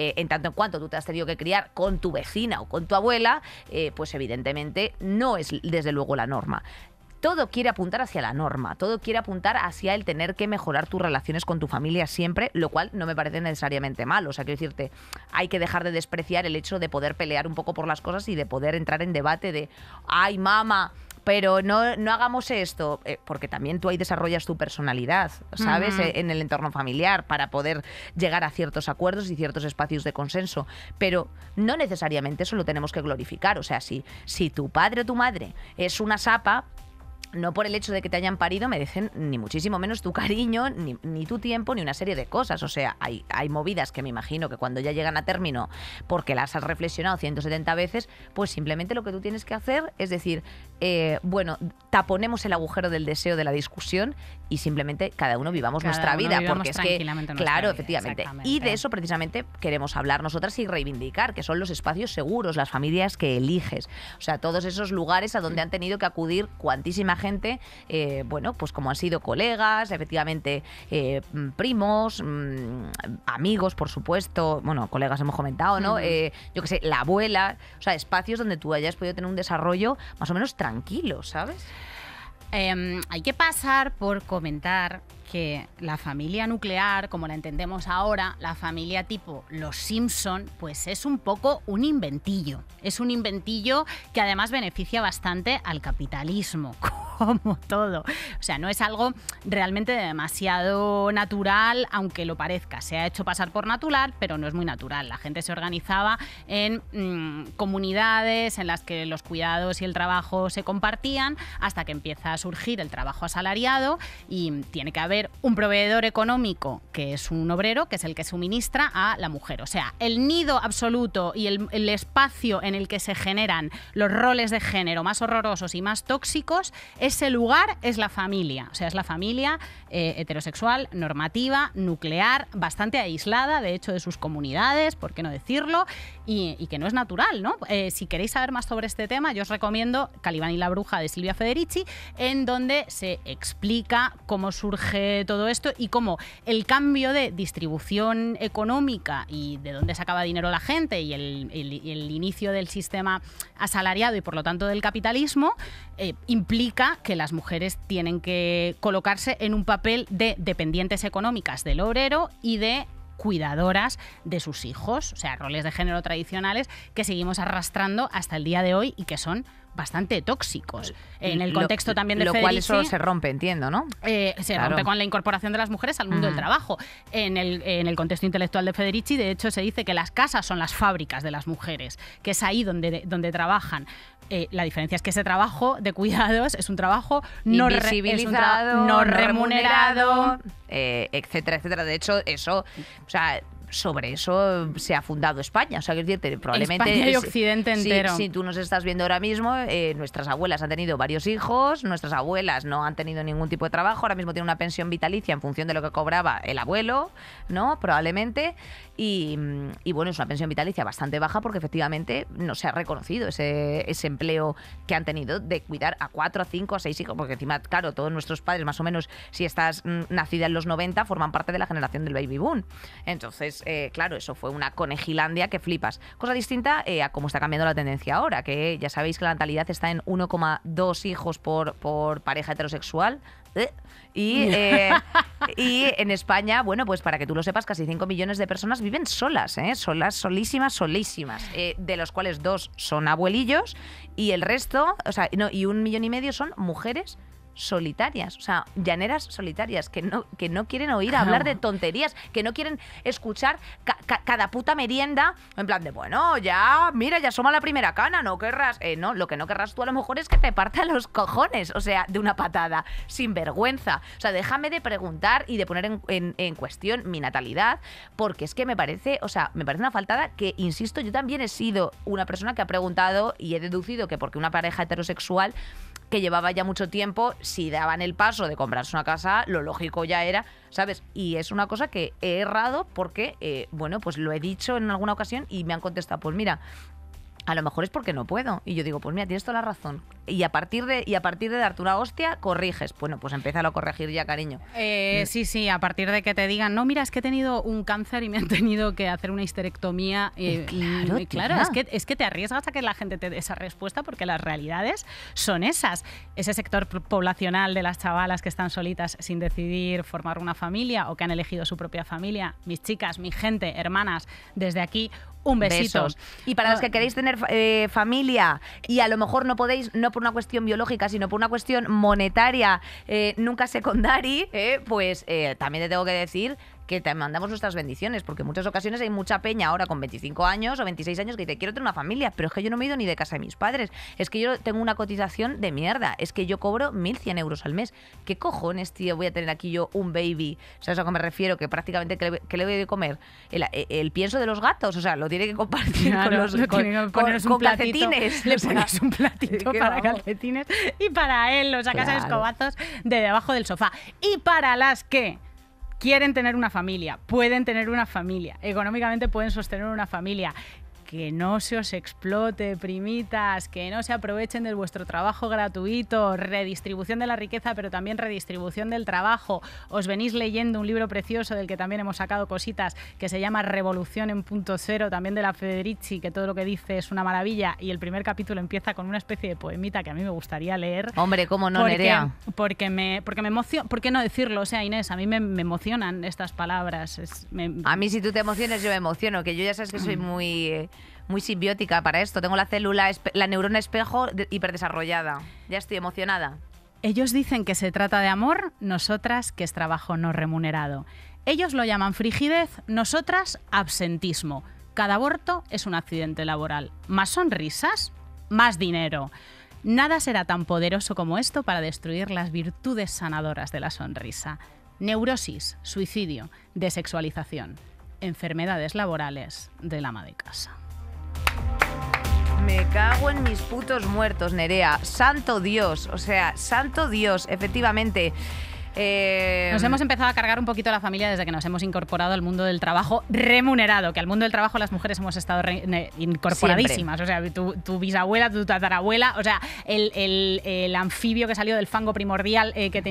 eh, en tanto en cuanto tú te has tenido que criar con tu vecina o con tu abuela, eh, pues evidentemente no es desde luego la norma todo quiere apuntar hacia la norma, todo quiere apuntar hacia el tener que mejorar tus relaciones con tu familia siempre, lo cual no me parece necesariamente mal. O sea, quiero decirte, hay que dejar de despreciar el hecho de poder pelear un poco por las cosas y de poder entrar en debate de, ay, mamá, pero no, hagamos esto, eh, porque también tú ahí desarrollas tu personalidad, ¿sabes? En el entorno familiar, para poder llegar a ciertos acuerdos y ciertos espacios de consenso. Pero no necesariamente eso lo tenemos que glorificar. O sea, si, si tu padre o tu madre es una sapa, no por el hecho de que te hayan parido merecen ni muchísimo menos tu cariño, ni, tu tiempo, ni una serie de cosas. O sea, hay, hay movidas que me imagino que cuando ya llegan a término, porque las has reflexionado 170 veces, pues simplemente lo que tú tienes que hacer es decir, eh, bueno, taponemos el agujero del deseo de la discusión y simplemente cada uno vivamos nuestra vida, porque es que, claro, efectivamente. Y de eso precisamente queremos hablar nosotras y reivindicar, que son los espacios seguros, las familias que eliges, o sea, todos esos lugares a donde han tenido que acudir cuantísima gente, eh, bueno, pues como han sido colegas, efectivamente eh, mm, primos, mm, amigos, por supuesto, bueno, colegas hemos comentado, ¿no? yo qué sé, la abuela, o sea, espacios donde
tú hayas podido tener un desarrollo más o menos tranquilo, ¿sabes? Em, hay que pasar por comentar que la familia nuclear, como la entendemos ahora, la familia tipo Los Simpson, pues es un poco un inventillo. Es un inventillo que además beneficia bastante al capitalismo (laughs) como (laughs) todo. O sea, no es algo realmente demasiado natural, aunque lo parezca. Se ha hecho pasar por natural, pero no es muy natural. La gente se organizaba en mm, comunidades en las que los cuidados y el trabajo se compartían hasta que empieza a surgir el trabajo asalariado y tiene que haber un proveedor económico que es un obrero, que es el que suministra a la mujer. O sea, el nido absoluto y el, el espacio en el que se generan los roles de género más horrorosos y más tóxicos ese lugar es la familia, o sea, es la familia eh, heterosexual, normativa, nuclear, bastante aislada, de hecho, de sus comunidades, ¿por qué no decirlo? y, que no es natural, ¿no? Eh, si queréis saber más sobre este tema, yo os recomiendo Calibán y la bruja de Silvia Federici, en donde se explica cómo surge todo esto y cómo el cambio de distribución económica y de dónde sacaba dinero la gente y el, inicio del sistema asalariado y por lo tanto del capitalismo eh, implica que las mujeres tienen que colocarse en un papel de dependientes económicas del obrero y de cuidadoras de sus hijos, o sea, roles de género tradicionales que seguimos arrastrando hasta el día de hoy y que son bastante tóxicos. Eh, en el contexto también de Lo cual eso se rompe, entiendo, ¿no? Eh, se rompe con la incorporación de las mujeres al mundo del trabajo. En el, en el, contexto intelectual de Federici, de hecho, se dice que las casas son las fábricas de las mujeres, que es ahí donde, donde trabajan. Eh, la diferencia es que ese trabajo de cuidados es un trabajo no, no remunerado, eh, etcétera, etcétera. De hecho, eso, o sea,
sobre eso se ha fundado España. O sea, que probablemente. España y Occidente si, entero. Si, tú nos estás viendo ahora mismo, eh, nuestras abuelas han tenido varios hijos, nuestras abuelas no han tenido ningún tipo de trabajo, ahora mismo tienen una pensión vitalicia en función de lo que cobraba el abuelo, ¿no? Probablemente. Y, bueno, es una pensión vitalicia bastante baja porque efectivamente no se ha reconocido ese, ese empleo que han tenido de cuidar a cuatro, a cinco, a seis hijos, porque encima, claro, todos nuestros padres, más o menos, si estás mm, nacida en los 90, forman parte de la generación del baby boom. Entonces, pues, eh, claro, eso fue una conejilandia que flipas. Cosa distinta eh, a cómo está cambiando la tendencia ahora, que ya sabéis que la natalidad está en 1,2 hijos por, pareja heterosexual. ¿eh? Y, en España, bueno, pues para que tú lo sepas, casi 5 millones de personas viven solas, solísimas, solísimas, de los cuales dos son abuelillos y el resto, o sea, no, y un millón y medio son mujeres solitarias, o sea, llaneras solitarias, que no, que no quieren oír hablar de tonterías, que no quieren escuchar cada puta merienda en plan de, bueno, ya, mira, ya asoma la primera cana, no querrás. Eh, no, lo que no querrás tú a lo mejor es que te parta los cojones, o sea, de una patada, sin vergüenza. O sea, déjame de preguntar y de poner en, en cuestión mi natalidad, porque es que me parece, o sea, me parece una faltada que, insisto, yo también he sido una persona que ha preguntado y he deducido que porque una pareja heterosexual que llevaba ya mucho tiempo, si daban el paso de comprarse una casa, lo lógico ya era, ¿sabes? Y es una cosa que he errado porque, eh, bueno, pues lo he dicho en alguna ocasión y me han contestado, pues mira, a lo mejor es porque no puedo. Y yo digo, pues mira, tienes toda la razón y a partir de, y a partir de darte una hostia, corriges. Bueno, pues empieza a corregir ya, cariño.
Eh, sí, sí, a partir de que te digan, no, mira, es que he tenido un cáncer y me han tenido que hacer una histerectomía. Eh, eh, claro, y, claro es, que, te arriesgas a que la gente te dé esa respuesta porque las realidades son esas. Ese sector poblacional de las chavalas que están solitas sin decidir formar una familia o que han elegido su propia familia, mis chicas, mi gente, hermanas, desde aquí, un besito.
Y para los ah. que queréis tener familia y a lo mejor no podéis, no una cuestión biológica, sino por una cuestión monetaria, eh, nunca secundaria, eh, pues eh, también te tengo que decir que te mandamos nuestras bendiciones, porque en muchas ocasiones hay mucha peña ahora con 25 años o 26 años que dice, quiero tener una familia, pero es que yo no me he ido ni de casa de mis padres, es que yo tengo una cotización de mierda, es que yo cobro 1.100 euros al mes. ¿Qué cojones, tío, voy a tener aquí yo un baby? ¿Sabes a qué me refiero? Que prácticamente, ¿qué le, voy a comer? Eh, el, pienso de los gatos, o sea, lo tiene que compartir con los con, calcetines. Le (laughs) pones
un platito (laughs) para calcetines y para él lo sacas a escobazos de debajo del sofá. Y para las que quieren tener una familia, pueden tener una familia, económicamente pueden sostener una familia, que no se os explote, primitas, que no se aprovechen de vuestro trabajo gratuito, redistribución de la riqueza, pero también redistribución del trabajo. Os venís leyendo un libro precioso del que también hemos sacado cositas, que se llama Revolución en punto cero, también de la Federici, que todo lo que dice es una maravilla, y el primer capítulo empieza con una especie de poemita que a mí me gustaría leer. Hombre, cómo no, porque, Nerea. Porque me, porque me emociona, ¿por qué no decirlo? O sea, Inés, a mí me, emocionan estas palabras. A mí si tú te
emociones, yo me emociono, que yo ya sabes que soy mm. muy... Eh, muy simbiótica para esto. Tengo la célula, la neurona espejo hiperdesarrollada. Ya estoy emocionada.
Ellos dicen que se trata de amor, nosotras que es trabajo no remunerado. Ellos lo llaman frigidez, nosotras absentismo. Cada aborto es un accidente laboral. Más sonrisas, más dinero. Nada será tan poderoso como esto para destruir las virtudes sanadoras de la sonrisa. Neurosis, suicidio, desexualización, enfermedades laborales del ama de casa.
Me cago en mis putos muertos, Nerea. Santo Dios, o sea, santo Dios, efectivamente.
Eh, nos hemos empezado a cargar un poquito la familia desde que nos hemos incorporado al mundo del trabajo remunerado, que al mundo del trabajo las mujeres hemos estado incorporadísimas. O sea, tu, bisabuela, tu tatarabuela, o sea, el, anfibio que salió del fango primordial, eh, que,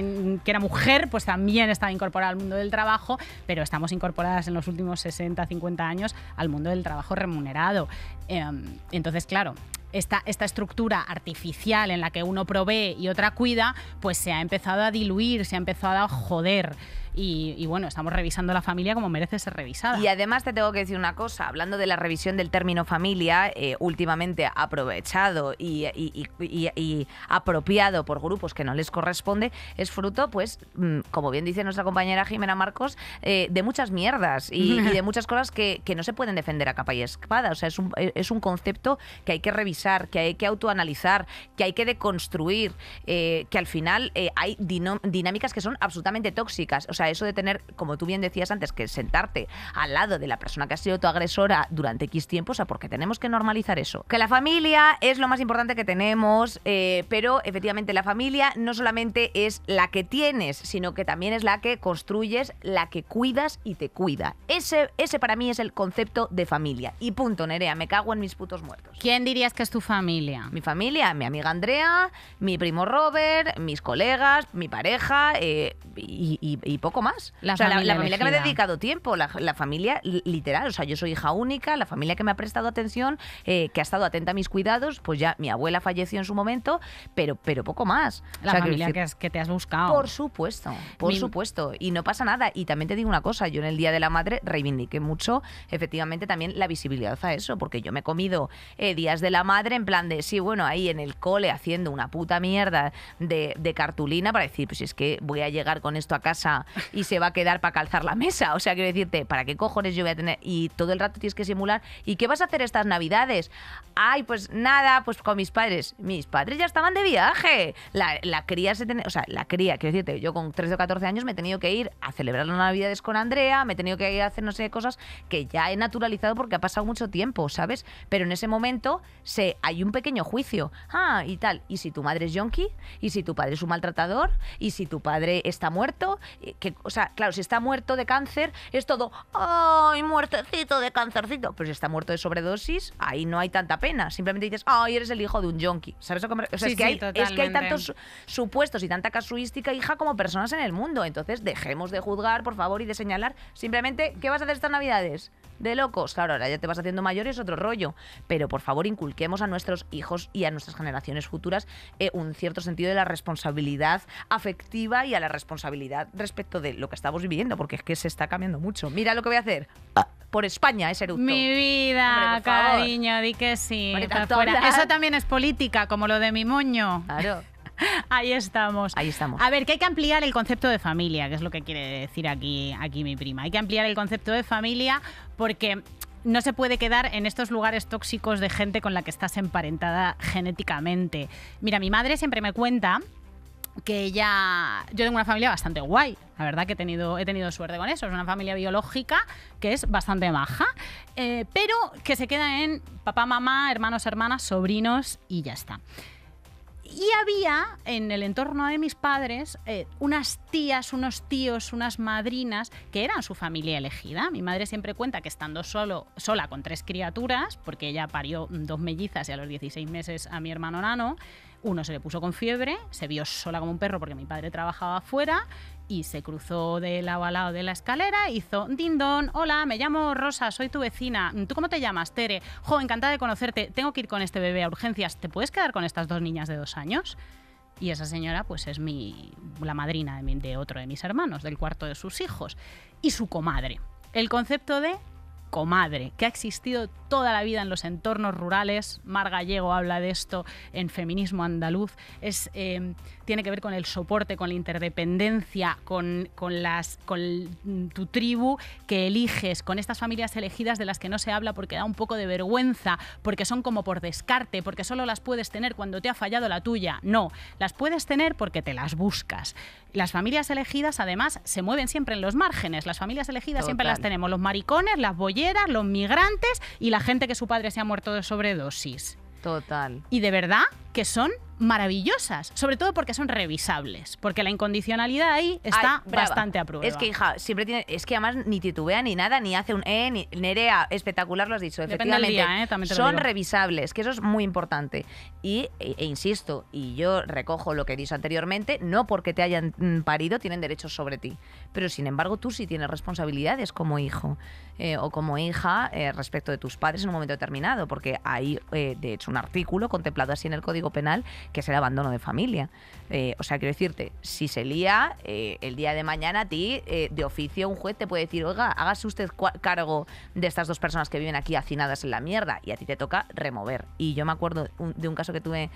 era mujer, pues también estaba incorporada al mundo del trabajo, pero estamos incorporadas en los últimos 60, 50 años al mundo del trabajo remunerado. Em, entonces, claro, esta, estructura artificial en la que uno provee y otra cuida, pues se ha empezado a diluir, se ha empezado a joder y, bueno, estamos revisando la familia como merece ser revisada. Y además
te tengo que decir una cosa, hablando de la revisión del término familia, eh, últimamente aprovechado y, apropiado por grupos que no les corresponde, es fruto, pues, mm, como bien dice nuestra compañera Jimena Marcos, eh, de muchas mierdas y, (laughs) de muchas cosas que, no se pueden defender a capa y espada. O sea, es un, eh, es un concepto que hay que revisar, que hay que autoanalizar, que hay que deconstruir, que al final hay dinámicas que son absolutamente tóxicas. O sea, eso de tener, como tú bien decías antes, que sentarte al lado de la persona que ha sido tu agresora durante X tiempo, o sea, porque tenemos que normalizar eso. Que la familia es lo más importante que tenemos, eh, pero efectivamente la familia no solamente es la que tienes, sino que también es la que construyes, la que cuidas y te cuida. Ese, ese para mí es el concepto de familia. Y punto, Nerea, me cago en mis putos muertos.
¿Quién dirías que es tu familia?
Mi familia, mi amiga Andrea, mi primo Robert, mis colegas, mi pareja eh, y, y poco más. La familia, que me ha dedicado tiempo, la, familia literal. O sea, yo soy hija única, la familia que me ha prestado atención, eh, que ha estado atenta a mis cuidados, pues ya mi abuela falleció en su momento, pero, pero poco más. La familia que, te has buscado. Por supuesto, por supuesto. Y no pasa nada. Y también te digo una cosa, yo en el Día de la Madre reivindiqué mucho, efectivamente, también la visibilidad a eso, porque yo me he comido eh, días de la madre en plan de, sí, bueno, ahí en el cole haciendo una puta mierda de, de cartulina para decir, pues es que voy a llegar con esto a casa y se va a quedar para calzar la mesa. O sea, quiero decirte, ¿para qué cojones yo voy a tener? Y todo el rato tienes que simular. ¿Y qué vas a hacer estas navidades? Ay, pues nada, pues con mis padres. Mis padres ya estaban de viaje. La, cría se O sea, la cría, quiero decirte, yo con 13 o 14 años me he tenido que ir a celebrar las navidades con Andrea, me he tenido que ir a hacer no sé cosas que ya he naturalizado porque ha pasado mucho tiempo, ¿sabes? Pero en ese momento se, hay un pequeño juicio. Ah, y tal. ¿Y si tu madre es yonki? ¿Y si tu padre es un maltratador? ¿Y si tu padre está muerto? Eh, ¿Qué o sea, claro, si está muerto de cáncer, es todo, ¡ay, muertecito de cáncercito! Pero si está muerto de sobredosis, ahí no hay tanta pena. Simplemente dices, ¡ay, eres el hijo de un yonki! ¿Sabes lo O sea, es, que hay, es, que hay, tantos supuestos y tanta casuística, hija, como personas en el mundo. Entonces, dejemos de juzgar, por favor, y de señalar. Simplemente, ¿qué vas a hacer estas navidades? de locos. Claro, ahora ya te vas haciendo mayor y es otro rollo. Pero por favor, inculquemos a nuestros hijos y a nuestras generaciones futuras eh, un cierto sentido de la responsabilidad afectiva y a la responsabilidad respecto de lo que estamos viviendo, porque es que se está cambiando mucho. Mira lo que voy a hacer. Ah. Por
España, ese eructo. Mi vida, cariño, di que sí. Eso también es política, como lo de mi moño. Claro. (laughs) Ahí estamos. Ahí estamos. A ver, que hay que ampliar el concepto de familia, que es lo que quiere decir aquí, aquí mi prima. Hay que ampliar el concepto de familia porque no se puede quedar en estos lugares tóxicos de gente con la que estás emparentada genéticamente. Mira, mi madre siempre me cuenta que ella. Yo tengo una familia bastante guay. La verdad que he tenido, he tenido suerte con eso. Es una familia biológica que es bastante baja, eh, pero que se queda en papá, mamá, hermanos, hermanas, sobrinos y ya está. Y había en el entorno de mis padres eh, unas tías, unos tíos, unas madrinas que eran su familia elegida. Mi madre siempre cuenta que estando solo, sola con tres criaturas, porque ella parió dos mellizas y a los 16 meses a mi hermano nano, uno se le puso con fiebre, se vio sola como un perro porque mi padre trabajaba afuera y se cruzó de lado a lado de la escalera, hizo dindón, hola, me llamo Rosa, soy tu vecina, ¿tú cómo te llamas, Tere? Jo, encantada de conocerte, tengo que ir con este bebé a urgencias, ¿te puedes quedar con estas dos niñas de dos años? Y esa señora pues es mi, la madrina de, otro de mis hermanos, del cuarto de sus hijos, y su comadre. El concepto de comadre, que ha existido toda la vida en los entornos rurales. Mar Gallego habla de esto en Feminismo Andaluz. Es, eh, tiene que ver con el soporte, con la interdependencia, con, con, las, con tu tribu que eliges, con estas familias elegidas de las que no se habla porque da un poco de vergüenza, porque son como por descarte, porque solo las puedes tener cuando te ha fallado la tuya. No, las puedes tener porque te las buscas. Las familias elegidas, además, se mueven siempre en los márgenes. Las familias elegidas siempre las tenemos. Los maricones, las bolleras, los migrantes y la gente que su padre se ha muerto de sobredosis. Total. Y de verdad que son maravillosas, sobre todo porque son revisables, porque la incondicionalidad ahí está bastante a prueba. Es que, hija, siempre tiene, es que además ni titubea ni nada, ni hace un E, ni
Nerea, espectacular lo has dicho, efectivamente. ¿eh? También son revisables, que eso es muy importante. Y, e, e, insisto, y yo recojo lo que he dicho anteriormente, no porque te hayan mm, parido tienen derechos sobre ti, pero sin embargo tú sí tienes responsabilidades como hijo eh, o como hija eh, respecto de tus padres en un momento determinado, porque hay, de hecho, un artículo contemplado así en el Código Penal que es el abandono de familia. Eh, o sea, quiero decirte, si se lía, eh, el día de mañana a ti, eh, de oficio, un juez te puede decir, oiga, hágase usted cargo de estas dos personas que viven aquí hacinadas en la mierda y a ti te toca remover. Y yo me acuerdo de un caso que tuve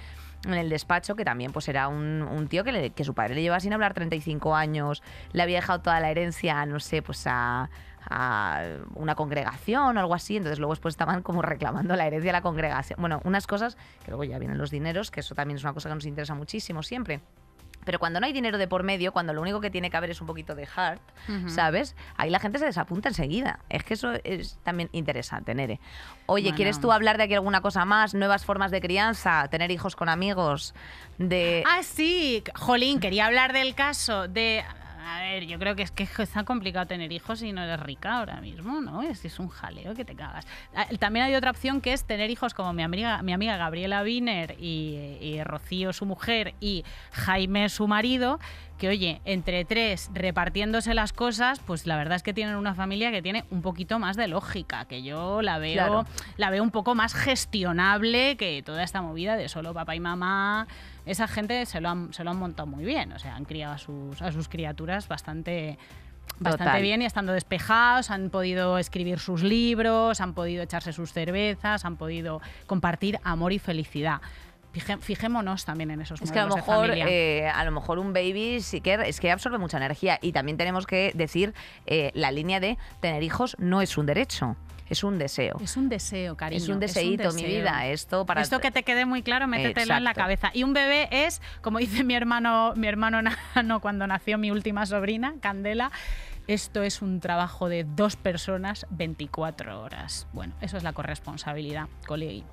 en el despacho, que también pues era un, tío que, que su padre le llevaba sin hablar 35 años, le había dejado toda la herencia, no sé, pues a a una congregación o algo así, entonces luego después estaban como reclamando la herencia de la congregación. Bueno, unas cosas que luego ya vienen los dineros, que eso también es una cosa que nos interesa muchísimo siempre. Pero cuando no hay dinero de por medio, cuando lo único que tiene que haber es un poquito de heart, ¿sabes? Ahí la gente se desapunta enseguida. Es que eso es también interesante, Nere. Oye, ¿quieres tú hablar de aquí alguna cosa más? Nuevas formas de crianza, tener
hijos con amigos, de... Ah, sí, Jolín, quería hablar del caso de a ver, yo creo que es que está complicado tener hijos si no eres rica ahora mismo, ¿no? Es, es un jaleo que te cagas. Ah, también hay otra opción que es tener hijos como mi amiga, mi amiga Gabriela Wiener y Rocío, su mujer, y Jaime, su marido, que, oye, entre tres repartiéndose las cosas, pues la verdad es que tienen una familia que tiene un poquito más de lógica, que yo la veo, la veo un poco más gestionable que toda esta movida de solo papá y mamá. Esa gente se lo han, se lo han montado muy bien, o sea, han criado a sus, criaturas bastante bastante bien y estando despejados, han podido escribir sus libros, han podido echarse sus cervezas, han podido compartir amor y felicidad fijémonos también en esos es que a lo mejor eh,
a lo mejor un baby sí que es que absorbe mucha energía y también tenemos que decir eh, la línea de tener hijos no es un derecho es un deseo.
Es un deseo, cariño. Es un deseito, mi vida. Esto para Esto que te quede muy claro, métetelo en la cabeza. Y un bebé es, como dice mi hermano, mi hermano Nano (laughs) cuando nació mi última sobrina, Candela, esto es un trabajo de dos personas 24 horas. Bueno, eso es la corresponsabilidad, colegui.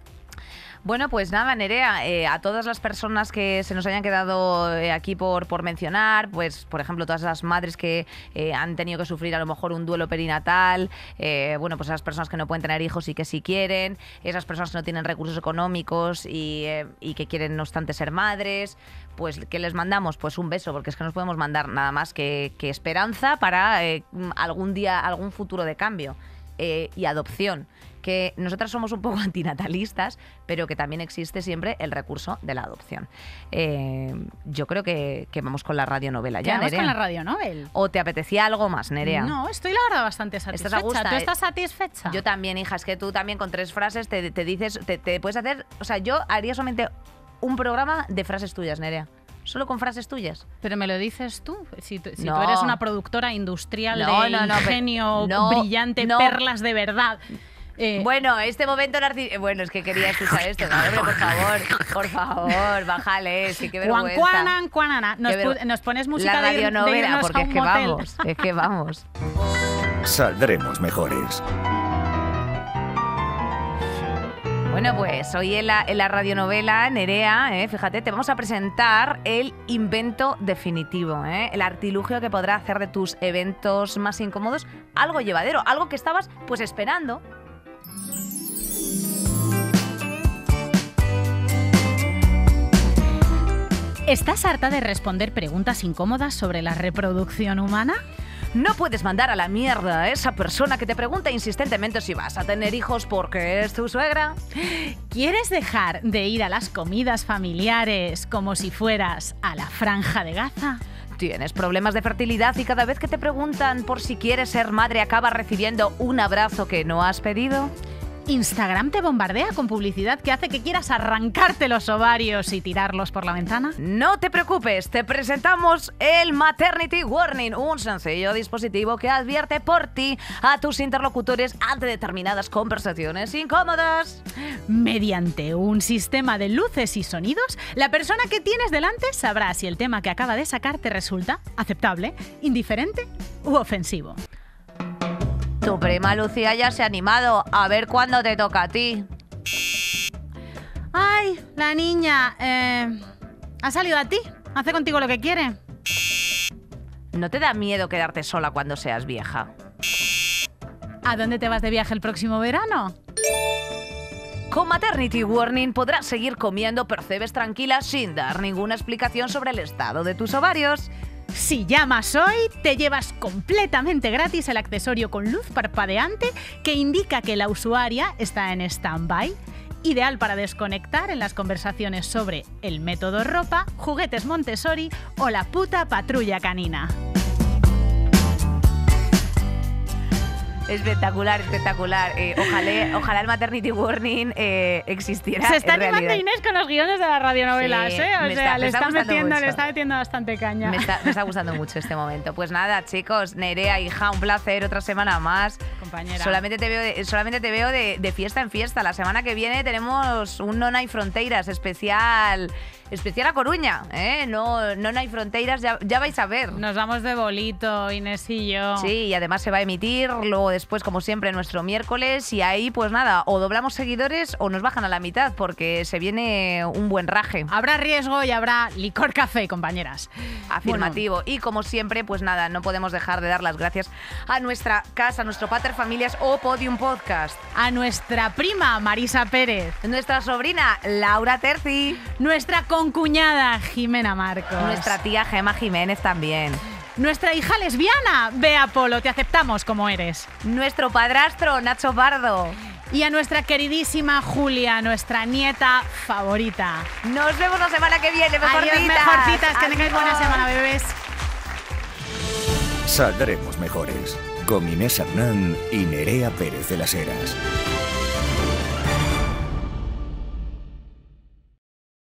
Bueno, pues nada, Nerea,
eh, a todas las personas que se nos hayan quedado eh, aquí por, por mencionar, pues por ejemplo, todas las madres que eh, han tenido que sufrir a lo mejor un duelo perinatal, bueno, pues esas personas que no pueden tener hijos y que sí quieren, esas personas que no tienen recursos económicos y, que quieren no obstante ser madres, pues ¿qué les mandamos? Pues un beso, porque es que nos podemos mandar nada más que, que esperanza para algún día, algún futuro de cambio y adopción que nosotras somos un poco (laughs) antinatalistas, pero que también existe siempre el recurso de la adopción. Eh, yo creo que, vamos con la radionovela ya. Vamos con la
radionovela.
¿O te apetecía algo más, Nerea? No,
estoy la verdad bastante satisfecha. ¿Tú eh. estás satisfecha?
Yo también, hija, es que tú también con tres frases te, dices, te, puedes hacer, o sea, yo haría solamente
un programa de frases tuyas, Nerea solo con frases tuyas. Pero me lo dices tú, si, tú eres una productora industrial de ingenio brillante, perlas de verdad. Eh, bueno, este momento eh, Bueno, es que quería escuchar esto, (laughs) por favor, por
favor, bájale, qué vergüenza. Juan,
nos, pones nos, pones música La radio novela, porque es que vamos,
es que vamos. Saldremos mejores. Bueno, pues hoy en la, radionovela Nerea, eh, fíjate, te vamos a presentar el invento definitivo, el artilugio que podrá hacer de tus eventos más incómodos algo llevadero, algo que estabas pues esperando,
¿Estás harta de responder preguntas incómodas sobre la reproducción humana? No puedes mandar a la mierda a esa persona que te pregunta insistentemente si vas a tener hijos porque es tu suegra. ¿Quieres dejar de ir a las comidas familiares como si fueras a la franja de Gaza? tienes problemas de
fertilidad y cada vez que te preguntan por si quieres ser madre acabas recibiendo un abrazo que no
has pedido? ¿Instagram te bombardea con publicidad que hace que quieras arrancarte los ovarios y tirarlos por la ventana? No te preocupes, te presentamos el Maternity
Warning, un sencillo dispositivo que advierte por ti a tus interlocutores ante
determinadas conversaciones incómodas. Mediante un sistema de luces y sonidos, la persona que tienes delante sabrá si el tema que acaba de sacar te resulta aceptable, indiferente u ofensivo.
Tu prima Lucía ya se ha
animado. A ver cuándo te toca a ti. Ay, la niña. Eh, ha salido a ti. Hace contigo lo que quiere.
¿No te da miedo quedarte sola cuando seas vieja?
¿A dónde te vas de viaje el
próximo verano? Con Maternity Warning podrás seguir comiendo
percebes tranquila sin dar ninguna explicación sobre el estado de tus ovarios. Si llamas hoy, te llevas completamente gratis el accesorio con luz parpadeante que indica que la usuaria está en stand-by. Ideal para desconectar en las conversaciones sobre el método ropa, juguetes Montessori o la puta patrulla canina. Espectacular, espectacular.
Eh, ojalá, ojalá el Maternity Warning eh, existiera. Se está animando Inés con los guiones de las radionovelas, ¿eh? O sea, está, le, está, metiendo,
bastante caña. Me está, gustando mucho este
momento. Pues nada, chicos, Nerea, hija, un placer, otra semana más. Compañera. Solamente te veo de, solamente te veo de, fiesta en fiesta. La semana que viene tenemos un nona y Fronteras especial especial a Coruña, ¿eh? No, no hay fronteras, ya, vais a ver. Nos vamos de
bolito, Inés y yo. Sí,
y además se va a emitir luego después, como siempre, nuestro miércoles y ahí, pues nada, o doblamos seguidores o nos bajan a la mitad porque se viene un buen raje. Habrá riesgo y habrá licor café, compañeras. Afirmativo. Y como siempre, pues nada, no podemos dejar de dar las gracias a nuestra casa, a nuestro Pater Familias o Podium Podcast. A nuestra prima, Marisa Pérez. Nuestra sobrina, Laura Terci. Nuestra con cuñada, Jimena Marcos. Nuestra tía Gema Jiménez también.
Nuestra hija lesbiana, Bea Polo, te aceptamos como eres. Nuestro padrastro, Nacho Pardo. Y a nuestra queridísima Julia, nuestra nieta favorita. Nos vemos la semana que viene, mejorcitas. Adiós, mejorcitas, que tengáis buena semana, bebés.
Saldremos mejores con Inés Hernán y Nerea Pérez de las Heras.